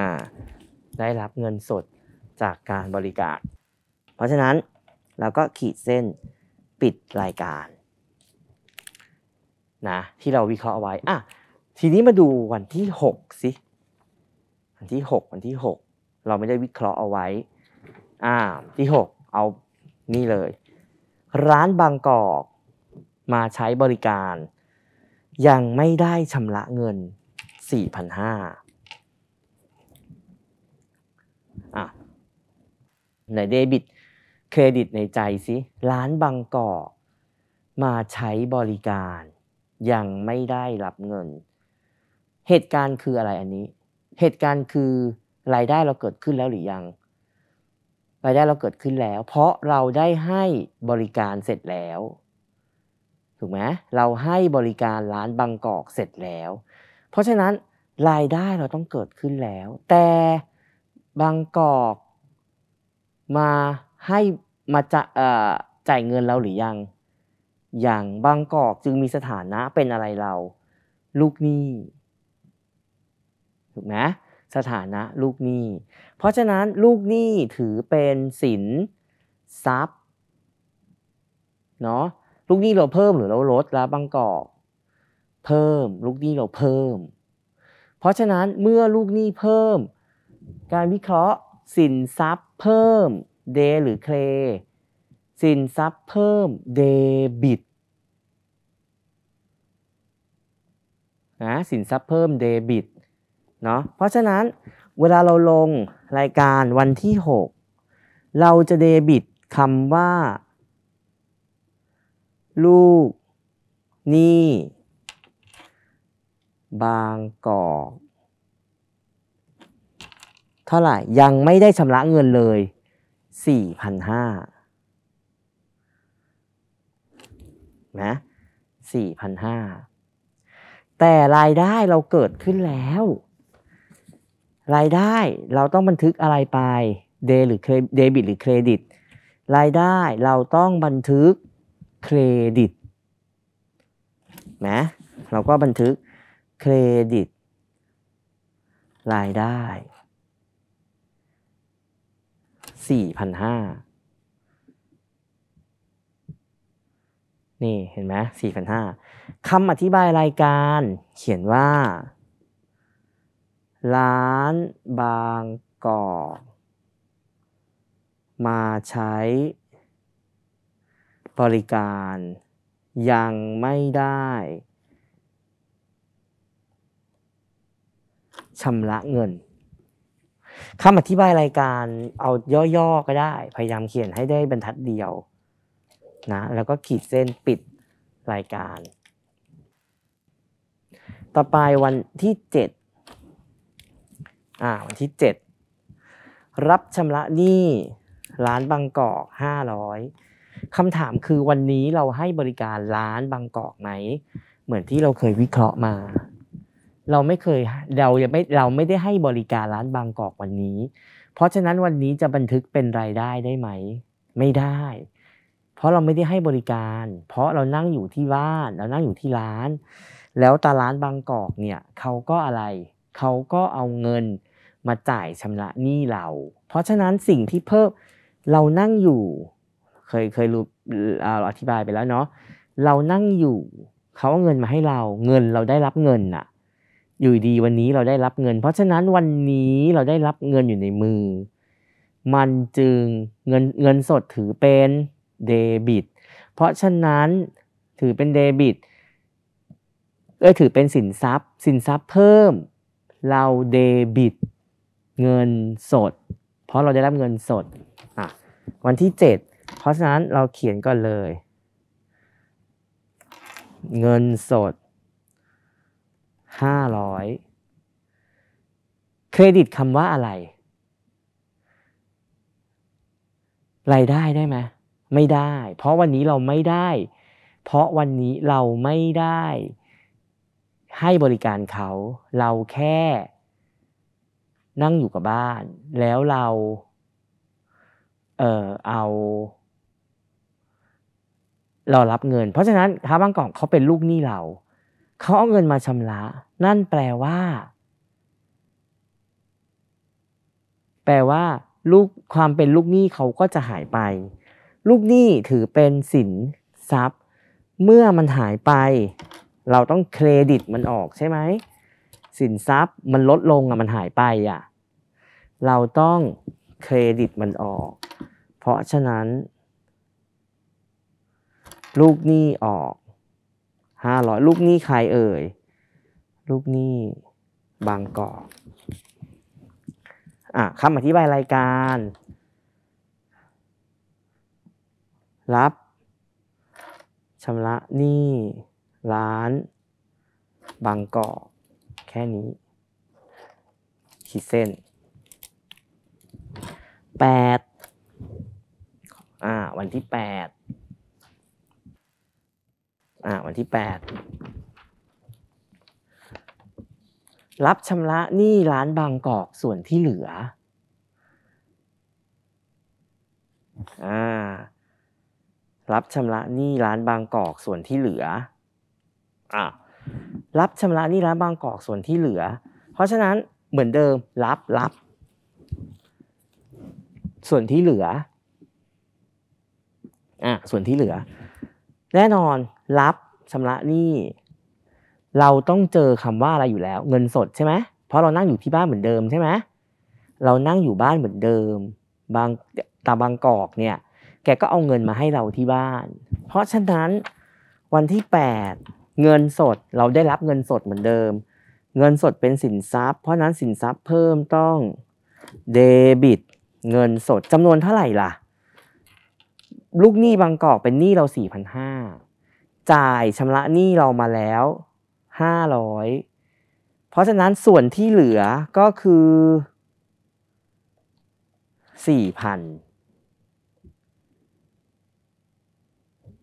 าได้รับเงินสดจากการบริการ เพราะฉะนั้นเราก็ขีดเส้นปิดรายการ นะ ที่เราวิเคราะห์เอาไว้อ่ะทีนี้มาดูวันที่6 สิวันที่ 6 วันที่ 6 เราไม่ได้วิเคราะห์เอาไว้อ่าที่ 6 เอานี่เลย ร้านบางกอกมาใช้บริการยังไม่ได้ชำระเงิน 4,500อ่ะในเดบิตเครดิตในใจสิร้านบางกอกมาใช้บริการยังไม่ได้รับเงิน เหตุการณ์คืออะไรอันนี้ เหตุการณ์คือรายได้เราเกิดขึ้นแล้วหรือยัง รายได้เราเกิดขึ้นแล้ว เพราะเราได้ให้บริการเสร็จแล้วถูกไหมเราให้บริการร้านบางกอกเสร็จแล้ว เพราะฉะนั้นรายได้เราต้องเกิดขึ้นแล้ว แต่บางกอกมาให้มาจะจ่ายเงินเราหรือยังอย่างบางกอกจึงมีสถานะเป็นอะไรเรา ลูกหนี้ถูกไหมสถานะลูกหนี้เพราะฉะนั้นลูกหนี้ถือเป็นสิน ทรัพย์เนาะลูกหนี้เราเพิ่มหรือเราลดลวบางกอกเพิ่มลูกหนี้เราเพิ่ม เพราะฉะนั้นเมื่อลูกหนี้เพิ่ม การวิเคราะห์สินทรัพย์เพิ่มเดหรือเคลสินทรัพย์เพิ่มเดบิตนะสินทรัพย์เพิ่มเดบิตเนาะเพราะฉะนั้นเวลาเราลงรายการวันที่ 6 เราจะเดบิตคำว่าลูก นี่ บางกอกเท่าไหร่ ยังไม่ได้ชำระเงินเลย 4,500นะ4,500 แต่รายได้เราเกิดขึ้นแล้ว รายได้เราต้องบันทึกอะไรไปเดหรือเดบิตหรือเครดิตรายได้เราต้องบันทึกเครดิตนะ เราก็บันทึกเครดิตรายได้ 4,500 นี่ เห็นไหมสี่พันห้าคำอธิบายรายการเขียนว่าร้านบางกอกมาใช้บริการยังไม่ได้ชำระเงินคำอธิบายรายการเอาย่อๆก็ได้ พยายามเขียนให้ได้บรรทัดเดียวนะ แล้วก็ขีดเส้นปิดรายการ ต่อไปวันที่7อ่า วันที่ 7 รับชำระหนี้ ร้านบางกอก 500คำถามคือวันนี้เราให้บริการร้านบางกอกไหม เหมือนที่เราเคยวิเคราะห์มา เราไม่เคยเรายังไม่เราไม่ได้ให้บริการร้านบางกอกวันนี้ เพราะฉะนั้นวันนี้จะบันทึกเป็นรายได้ได้ไหม ไม่ได้ เพราะเราไม่ได้ให้บริการ เพราะเรานั่งอยู่ที่บ้าน เรานั่งอยู่ที่ร้าน แล้วตาร้านบางกอกเนี่ยเขาก็อะไร เขาก็เอาเงินมาจ่ายชำระหนี้เรา เพราะฉะนั้นสิ่งที่เพิ่มเรานั่งอยู่เคยเคยรู้อธิบายไปแล้วเนาะเรานั่งอยู่เขาเอาเงินมาให้เรา เงินเราได้รับเงินอะอยู่ดีวันนี้เราได้รับเงิน เพราะฉะนั้นวันนี้เราได้รับเงินอยู่ในมือ มันจึงเงินเงินสดถือเป็นเดบิตเพราะฉะนั้นถือเป็นเดบิตเอ้ยถือเป็นสินทรัพย์ สินทรัพย์เพิ่มเราเดบิตเงินสดเพราะเราได้รับเงินสดอ่ะวันที่ 7เพราะฉะนั้นเราเขียนก่อนเลย เงินสด 500 เครดิตคำว่าอะไรรายได้ได้ไหมไม่ได้ เพราะวันนี้เราไม่ได้ เพราะวันนี้เราไม่ได้ ให้บริการเขาเราแค่ นั่งอยู่กับบ้าน แล้วเรา เออเอาเรารับเงิน เพราะฉะนั้นค้าบางกองเขาเป็นลูกหนี้เราเขาเอาเงินมาชำระ นั่นแปลว่า แปลว่าลูกความเป็นลูกหนี้เขาก็จะหายไป ลูกหนี้ถือเป็นสินทรัพย์ เมื่อมันหายไปเราต้องเครดิตมันออกใช่ไหม สินทรัพย์มันลดลงอะมันหายไปอะเราต้องเครดิตมันออก เพราะฉะนั้นลูกหนี้ออกห้าร้อยลูกหนี้ใครเอ่ย ลูกหนี้บางกอกอ่ะคำอธิบายรายการ รับชำระหนี้ร้าน บางกอกแค่นี้ ขีดเส้น8อ่าวันที่ 8่าวันที่ 8 รับชำระหนี้ร้านบางกอกส่วนที่เหลือ อ่า รับชำระหนี้ร้านบางกอกส่วนที่เหลืออ่ารับชำระหนี้ร้านบางกอกส่วนที่เหลือ เพราะฉะนั้นเหมือนเดิมรับรับส่วนที่เหลือ อ่ะส่วนที่เหลือ แน่นอนรับชำระหนี้ เราต้องเจอคำว่าอะไรอยู่แล้ว เงินสดใช่ไหมเพราะเรานั่งอยู่ที่บ้านเหมือนเดิมใช่ไหมเรานั่งอยู่บ้านเหมือนเดิมบางตาบางกอกเนี่ยแกก็เอาเงินมาให้เราที่บ้าน เพราะฉะนั้นวันที่ 8 เงินสดเราได้รับเงินสดเหมือนเดิม เงินสดเป็นสินทรัพย์ เพราะนั้นสินทรัพย์เพิ่มต้องเดบิตเงินสดจำนวนเท่าไหร่ล่ะลูกหนี้บางกอกเป็นหนี้เรา 4,500จ่ายชำระหนี้เรามาแล้ว 500 เพราะฉะนั้นส่วนที่เหลือก็คือ 4,000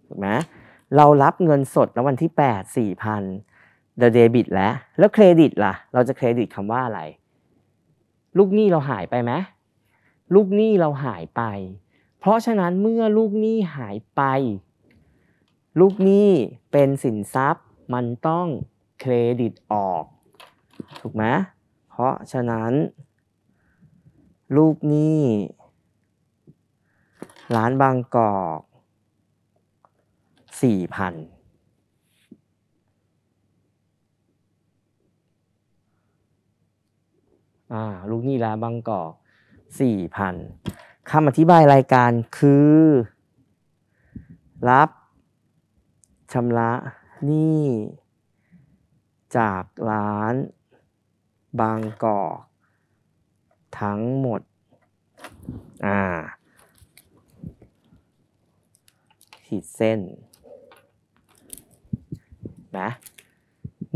ถูกไหมเรารับเงินสดแล้ววันที่ 8 4,000เดอเดบิตแล้วแล้วเครดิตล่ะ เราจะเครดิตคำว่าอะไร ลูกหนี้เราหายไปไหมลูกหนี้เราหายไป เพราะฉะนั้นเมื่อลูกหนี้หายไปลูกหนี้เป็นสินทรัพย์มันต้องเครดิตออก ถูกไหมเพราะฉะนั้น ลูกหนี้ร้านบางกอกสี่พันอ่า ลูกหนี้ร้านบางกอกสี่พันคำอธิบายรายการคือรับชำระหนี้จากร้าน บางกอก ทั้งหมดอ่าขีดเส้นนะ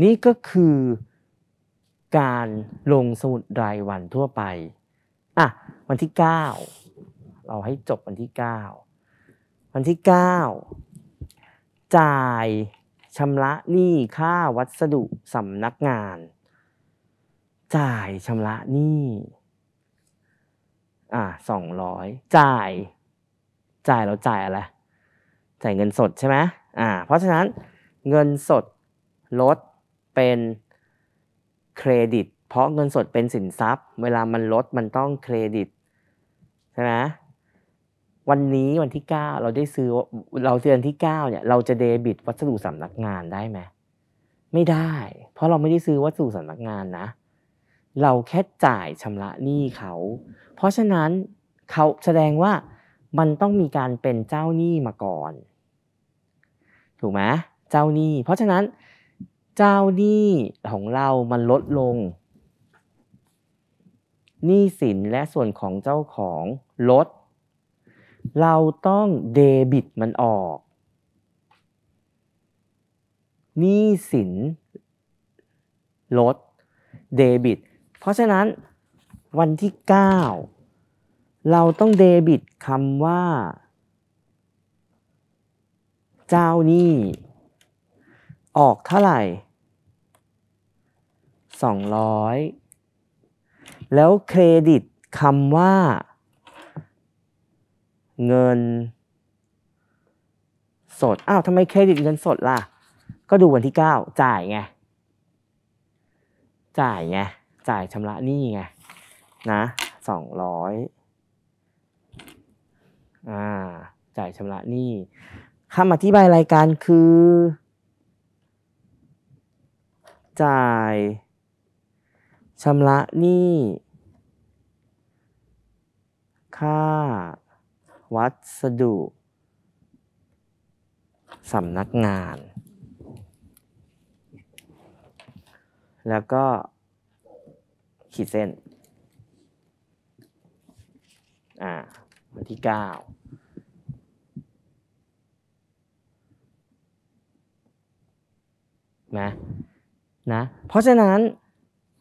นี่ก็คือการลงสมุดรายวันทั่วไปอ่ะวันที่ 9 เราให้จบวันที่ 9 วันที่9จ่ายชำระหนี้ค่าวัสดุสำนักงาน จ่ายชำระหนี้อ่าสองร้อยจ่าย จ่ายเราจ่ายอะไรจ่ายเงินสดใช่ไหมอ่าเพราะฉะนั้นเงินสดลดเป็น เครดิต เพราะเงินสดเป็นสินทรัพย์ เวลามันลดมันต้องเครดิต ใช่ไหมวันนี้วันที่เก้าเราได้ซื้อเราเดือนที่เก้าเนี่ยเราจะเดบิตวัสดุสำนักงานได้ไหมไม่ได้ เพราะเราไม่ได้ซื้อวัสดุสำนักงานนะ เราแค่จ่ายชำระหนี้เขา เพราะฉะนั้นเขาแสดงว่ามันต้องมีการเป็นเจ้าหนี้มาก่อน ถูกไหมเจ้าหนี้ เพราะฉะนั้นเจ้าหนี้ของเรามันลดลงหนี้สินและส่วนของเจ้าของลดเราต้องเดบิต มันออกหนี้สินลดเดบิตเพราะฉะนั้น วันที่ 9 เราต้องเดบิตคำว่า เจ้าหนี้ ออกเท่าไหร่ 200 แล้วเครดิตคำว่าเงิน สด อ้าวทำไมเครดิตเงินสดล่ะ ก็ดูวันที่เก้าจ่ายไง จ่ายไง จ่ายชำระหนี้ไง นะสองร้อยอ่า จ่ายชำระหนี้คำอธิบายรายการคือ จ่าย ชำระหนี้ ค่าวัสดุสำนักงาน แล้วก็ ขีดเส้น อ่าวันที่เก้านะนะ เพราะฉะนั้น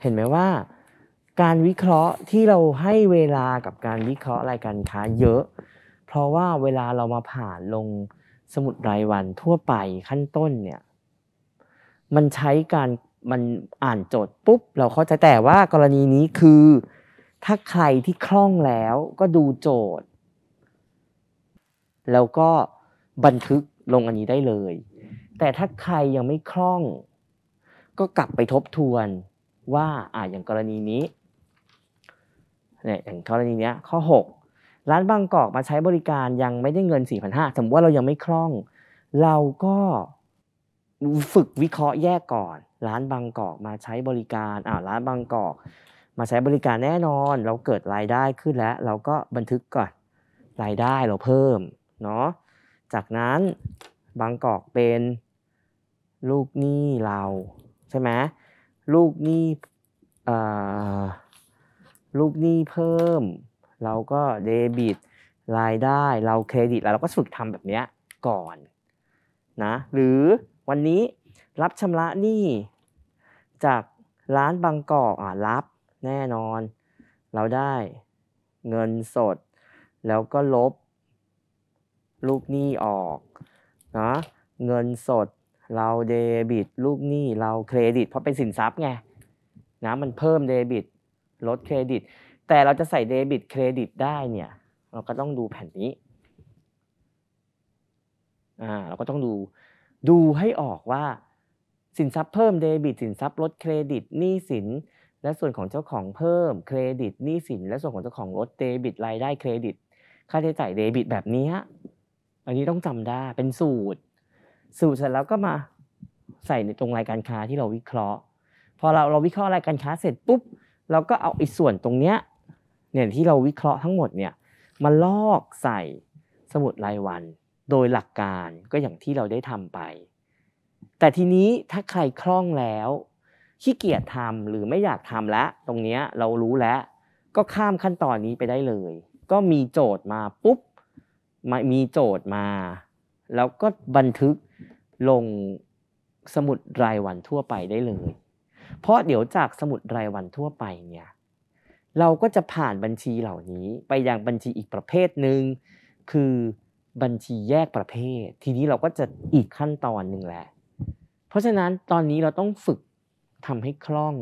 เห็นไหมว่า การวิเคราะห์ที่เราให้เวลากับการวิเคราะห์รายการค้าเยอะเพราะว่าเวลาเรามาผ่านลงสมุดรายวันทั่วไปขั้นต้นเนี่ยมันใช้การมันอ่านโจทย์ปุ๊บ เราเข้าใจแต่ว่ากรณีนี้คือ ถ้าใครที่คล่องแล้วก็ดูโจทย์แล้วก็บันทึกลงอันนี้ได้เลย แต่ถ้าใครยังไม่คล่อง ก็กลับไปทบทวนว่าอ่าอย่างกรณีนี้เนี่ยอย่างกรณีเนี้ยข้อ 6ร้านบางกอกมาใช้บริการยังไม่ได้เงิน 4,500สมมติว่าเรายังไม่คล่อง เราก็ฝึกวิเคราะห์แยกก่อน ร้านบางกอกมาใช้บริการอ่าร้านบางกอกมาใช้บริการแน่นอน เราเกิดรายได้ขึ้นแล้ว เราก็บันทึกก่อน รายได้เราเพิ่ม เนาะจากนั้นบางกอกเป็น ลูกหนี้เราใช่ไหม ลูกหนี้ลูกหนี้เพิ่มเราก็เดบิตรายได้เราเครดิตแล้วเราก็ฝึกทำแบบนี้ก่อนนะหรือวันนี้รับชำระหนี้ จากร้านบางกอกอ่ารับแน่นอน เราได้เงินสดแล้วก็ลบ ลูกหนี้ออกนะเงินสดเราเดบิต ลูกหนี้เราเครดิต เพราะเป็นสินทรัพย์ไงนะมันเพิ่มเดบิตลดเครดิตแต่เราจะใส่เดบิตเครดิตได้เนี่ยเราก็ต้องดูแผ่นนี้อ่าเราก็ต้องดูดูให้ออกว่าสินทรัพย์เพิ่มเดบิตสินทรัพย์ลดเครดิตหนี้สิน และส่วนของเจ้าของเพิ่มเครดิตหนี้สิน และส่วนของเจ้าของลดเดบิตรายได้เครดิตค่าใช้จ่ายเดบิตแบบนี้อันนี้ต้องจำได้เป็นสูตร สูตรเสร็จแล้วก็มาใส่ในตรงรายการค้าที่เราวิเคราะห์พอเราเราวิเคราะห์รายการค้าเสร็จปุ๊บเราก็เอาอีส่วนตรงเนี้ยเนี่ยที่เราวิเคราะห์ทั้งหมดเนี่ยมาลอกใส่สมุดรายวันโดยหลักการก็อย่างที่เราได้ทำไป แต่ทีนี้ถ้าใครคล่องแล้วขี้เกียจทำหรือไม่อยากทำแล้วตรงเนี้ยเรารู้แล้ว ก็ข้ามขั้นตอนนี้ไปได้เลย ก็มีโจทย์มาปุ๊บมีโจทย์มา แล้วก็บันทึกลงสมุดรายวันทั่วไปได้เลย เพราะเดี๋ยวจากสมุดรายวันทั่วไปเนี่ยเราก็จะผ่านบัญชีเหล่านี้ ไปยังบัญชีอีกประเภทหนึ่ง คือบัญชีแยกประเภท ทีนี้เราก็จะอีกขั้นตอนหนึ่งแหละเพราะฉะนั้นตอนนี้เราต้องฝึกทำให้คล่อง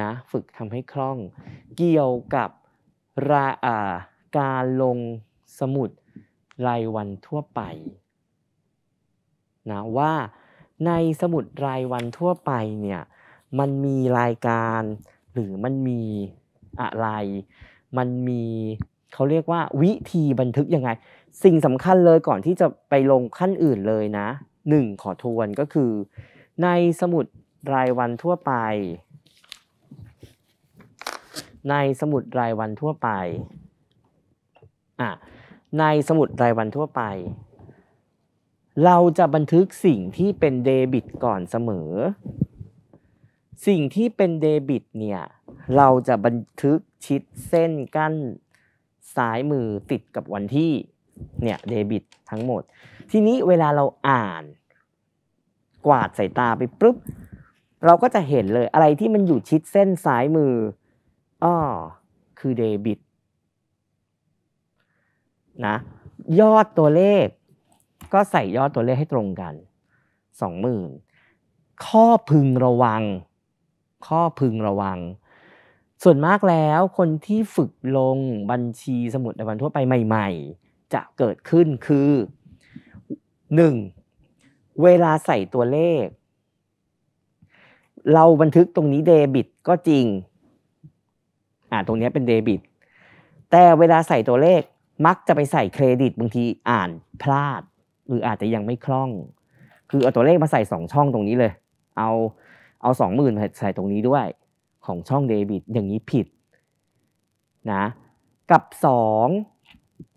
นะฝึกทำให้คล่อง เกี่ยวกับราอาการลงสมุดรายวันทั่วไปนะว่าในสมุดรายวันทั่วไปเนี่ยมันมีรายการหรือมันมีอะไร มันมีเขาเรียกว่าวิธีบันทึกยังไง สิ่งสำคัญเลยก่อนที่จะไปลงขั้นอื่นเลยนะหนึ่งขอทวนก็คือ ในสมุดรายวันทั่วไป ในสมุดรายวันทั่วไปอ่ะในสมุดรายวันทั่วไป เราจะบันทึกสิ่งที่เป็นเดบิตก่อนเสมอสิ่งที่เป็นเดบิตเนี่ยเราจะบันทึกชิดเส้นกั้นซ้ายมือติดกับวันที่เนี่ยเดบิต ทั้งหมด ทีนี้เวลาเราอ่าน กวาดสายตาไปปุ๊บเราก็จะเห็นเลยอะไรที่มันอยู่ชิดเส้นซ้ายมืออ้อคือเดบิตนะยอดตัวเลข ก็ใส่ยอดตัวเลขให้ตรงกันสองหมื่นข้อพึงระวังข้อพึงระวัง ส่วนมากแล้วคนที่ฝึกลงบัญชีสมุดวันทั่วไปใหม่ๆ จะเกิดขึ้นคือ 1. เวลาใส่ตัวเลข เราบันทึกตรงนี้เดบิตก็จริงอ่าตรงนี้เป็นเดบิต แต่เวลาใส่ตัวเลขมักจะไปใส่เครดิตบางทีอ่านพลาด หรืออาจจะยังไม่คล่อง คือเอาตัวเลขมาใส่สองช่องตรงนี้เลย เอาเอาสองหมื่นใส่ตรงนี้ด้วยของช่องเดบิตอย่างนี้ผิดนะกับสอง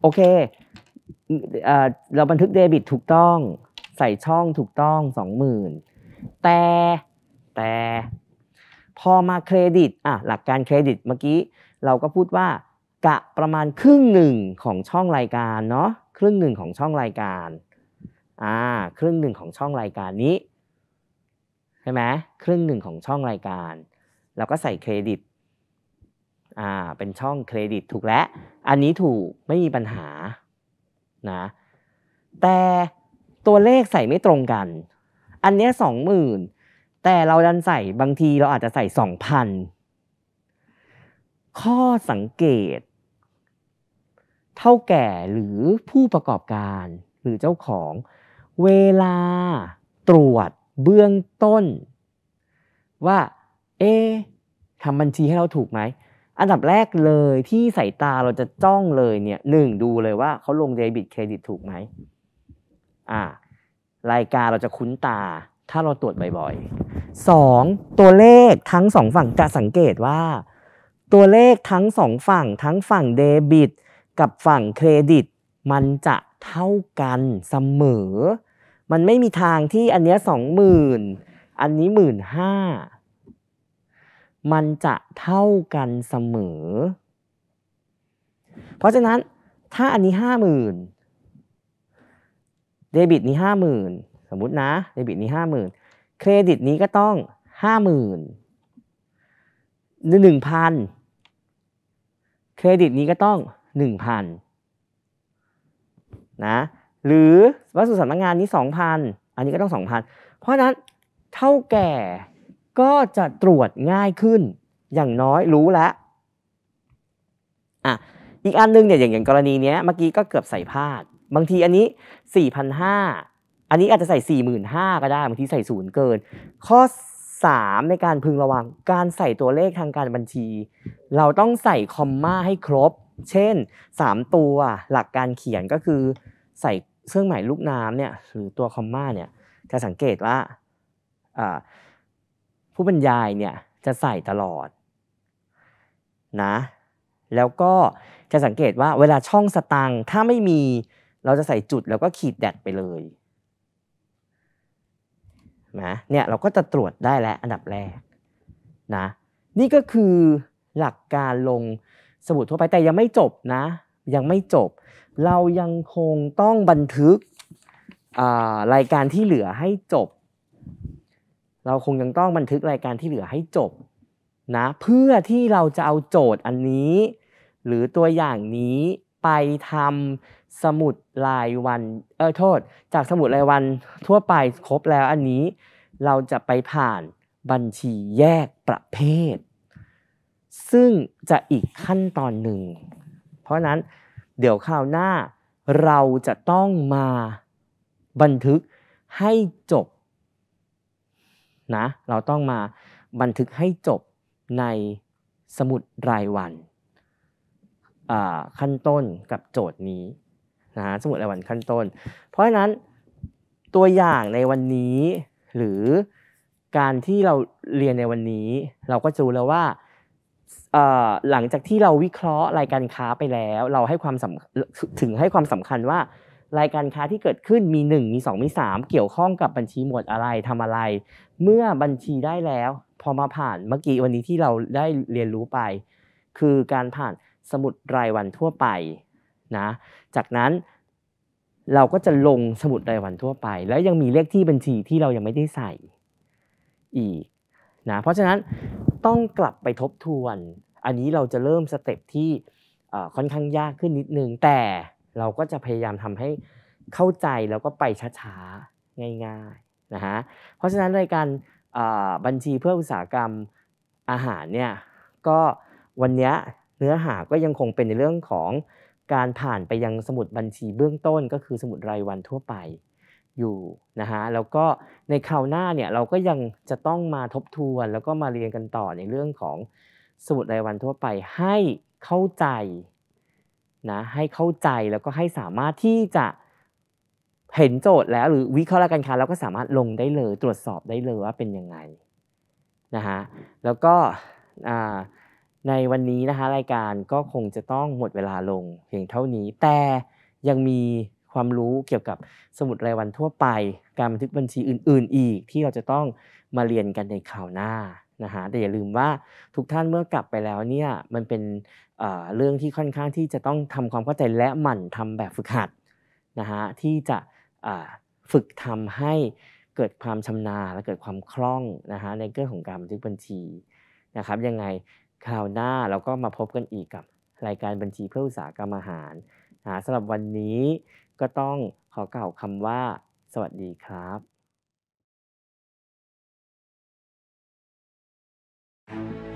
โอเคเเราบันทึกเดบิตถูกต้องใส่ช่องถูกต้องสองหมื่นแต่แต่ พอมาเครดิตอ่ะหลักการเครดิตเมื่อกี้ เราก็พูดว่ากะประมาณครึ่งหนึ่งของช่องรายการเนาะครึ่งหนึ่งของช่องรายการอ่าครึ่งหนึ่งของช่องรายการนี้ใช่ไหมครึ่งหนึ่งของช่องรายการ เราก็ใส่เครดิตอ่าเป็นช่องเครดิตถูกแล้วอันนี้ถูกไม่มีปัญหานะแต่ตัวเลขใส่ไม่ตรงกัน อันนี้สองหมื่นแต่เราดันใส่บางทีเราอาจจะใส่สองพันข้อสังเกต เท่าแก่ หรือผู้ประกอบการหรือเจ้าของเวลาตรวจเบื้องต้นว่า เอ๊ทำบัญชีให้เราถูกไหม อันดับแรกเลยที่สายตาเราจะจ้องเลยเนี่ยหนึ่งดูเลยว่าเขาลงเดบิตเครดิตถูกไหมอ่ารายการเราจะคุ้นตา ถ้าเราตรวจบ่อยๆสองตัวเลขทั้งสองฝั่งจะสังเกตว่า ตัวเลขทั้งสองฝั่งทั้งฝั่งเดบิตกับฝั่งเครดิต มันจะเท่ากันเสมอมันไม่มีทางที่อันเนี้ยสองหมื่นอันนี้หมื่นห้า มันจะเท่ากันเสมอ เพราะฉะนั้นถ้าอันนี้ห้าหมื่นเดบิตนี้ห้าหมื่นสมมตินะเดบิตนี้ห้าหมื่นเครดิตนี้ก็ต้องห้าหมื่นหนึ่งพันเครดิตนี้ก็ต้องหนึ่งพันนะหรือวัสดุสำนักงานนี้ 2,000 อันนี้ก็ต้อง 2,000 เพราะนั้นเท่าแก่ก็จะตรวจง่ายขึ้นอย่างน้อยรู้แล้วอ่ะอีกอันนึงเนี่ยอย่างอย่างกรณีเนี้ยเมื่อกี้ก็เกือบใส่พลาดบางทีอันนี้ 4,500อันนี้อาจจะใส่ 45,000 ก็ได้บางทีใส่ศูนย์เกิน ข้อ 3 ในการพึงระวังการใส่ตัวเลขทางการบัญชี เราต้องใส่คอมมาให้ครบเช่น 3 ตัวหลักการเขียนก็คือใส่เครื่องหมายลูกน้ำเนี่ยหรือตัวคอมมาเนี่ยจะสังเกตว่าผู้บรรยายเนี่ยจะใส่ตลอดนะแล้วก็จะสังเกตว่าเวลาช่องสตังถ้าไม่มีเราจะใส่จุดแล้วก็ขีดแดดไปเลยนะเนี่ยเราก็จะตรวจได้แล้วอันดับแรกนะนี่ก็คือหลักการลงสมุดทั่วไป แต่ยังไม่จบนะ ยังไม่จบเรายังคงต้องบันทึกรายการที่เหลือให้จบ เราคงยังต้องบันทึกรายการที่เหลือให้จบนะเพื่อที่เราจะเอาโจทย์อันนี้ หรือตัวอย่างนี้ไปทำสมุดรายวันเออโทษ จากสมุดรายวันทั่วไปครบแล้วอันนี้ เราจะไปผ่านบัญชีแยกประเภท ซึ่งจะอีกขั้นตอนหนึ่ง เพราะนั้นเดี๋ยวคราวหน้าเราจะต้องมาบันทึกให้จบนะเราต้องมาบันทึกให้จบในสมุดรายวันขั้นต้นกับโจทย์นี้นะสมุดรายวันขั้นต้น เพราะฉะนั้นตัวอย่างในวันนี้หรือการที่เราเรียนในวันนี้ เราก็จะรู้แล้วว่าหลังจากที่เราวิเคราะห์รายการค้าไปแล้ว เราให้ความสำถึงให้ความสำคัญว่า รายการค้าที่เกิดขึ้นมี1มี2มี3เกี่ยวข้องกับบัญชีหมวดอะไรทำอะไร เมื่อบัญชีได้แล้ว พอมาผ่านเมื่อกี้วันนี้ที่เราได้เรียนรู้ไป คือการผ่านสมุดรายวันทั่วไปนะจากนั้นเราก็จะลงสมุดรายวันทั่วไป แล้วยังมีเลขที่บัญชีที่เรายังไม่ได้ใส่ อีกนะเพราะฉะนั้นต้องกลับไปทบทวน อันนี้เราจะเริ่มสเต็ปที่ค่อนข้างยากขึ้นนิดนึงแต่เราก็จะพยายามทำให้เข้าใจแล้วก็ไปช้าๆ ง่ายๆนะฮะเพราะฉะนั้นรายการบัญชีเพื่ออุตสาหกรรมอาหารเนี่ยก็วันนี้เนื้อหาก็ยังคงเป็นในเรื่องของการผ่านไปยังสมุดบัญชีเบื้องต้นก็คือสมุดรายวันทั่วไปอยู่นะฮะแล้วก็ในคราวหน้าเนี่ยเราก็ยังจะต้องมาทบทวนแล้วก็มาเรียนกันต่อในเรื่องของสมุดรายวันทั่วไปให้เข้าใจนะให้เข้าใจแล้วก็ให้สามารถที่จะเห็นโจทย์แล้วหรือวิเคราะห์กันค่ะเราก็สามารถลงได้เลยตรวจสอบได้เลยว่าเป็นยังไงนะฮะแล้วก็ในวันนี้นะคะรายการก็คงจะต้องหมดเวลาลงเพียงเท่านี้แต่ยังมีความรู้เกี่ยวกับสมุดรายวันทั่วไป การบันทึกบัญชีอื่นๆ อีกที่เราจะต้องมาเรียนกันในข่าวหน้านะฮะแต่อย่าลืมว่าทุกท่านเมื่อกลับไปแล้วเนี่ยมันเป็นเรื่องที่ค่อนข้างที่จะต้องทำความเข้าใจและหมั่นทำแบบฝึกหัดนะฮะที่จะฝึกทำให้เกิดความชำนาญและเกิดความคล่องนะฮะในเรื่องของการบันทึกบัญชีนะครับยังไงคราวหน้าเราก็มาพบกันอีกกับรายการบัญชีเพื่ออุตสาหกรรมอาหารนะสำหรับวันนี้ก็ต้องขอกล่าวคำว่า สวัสดีครับ thank you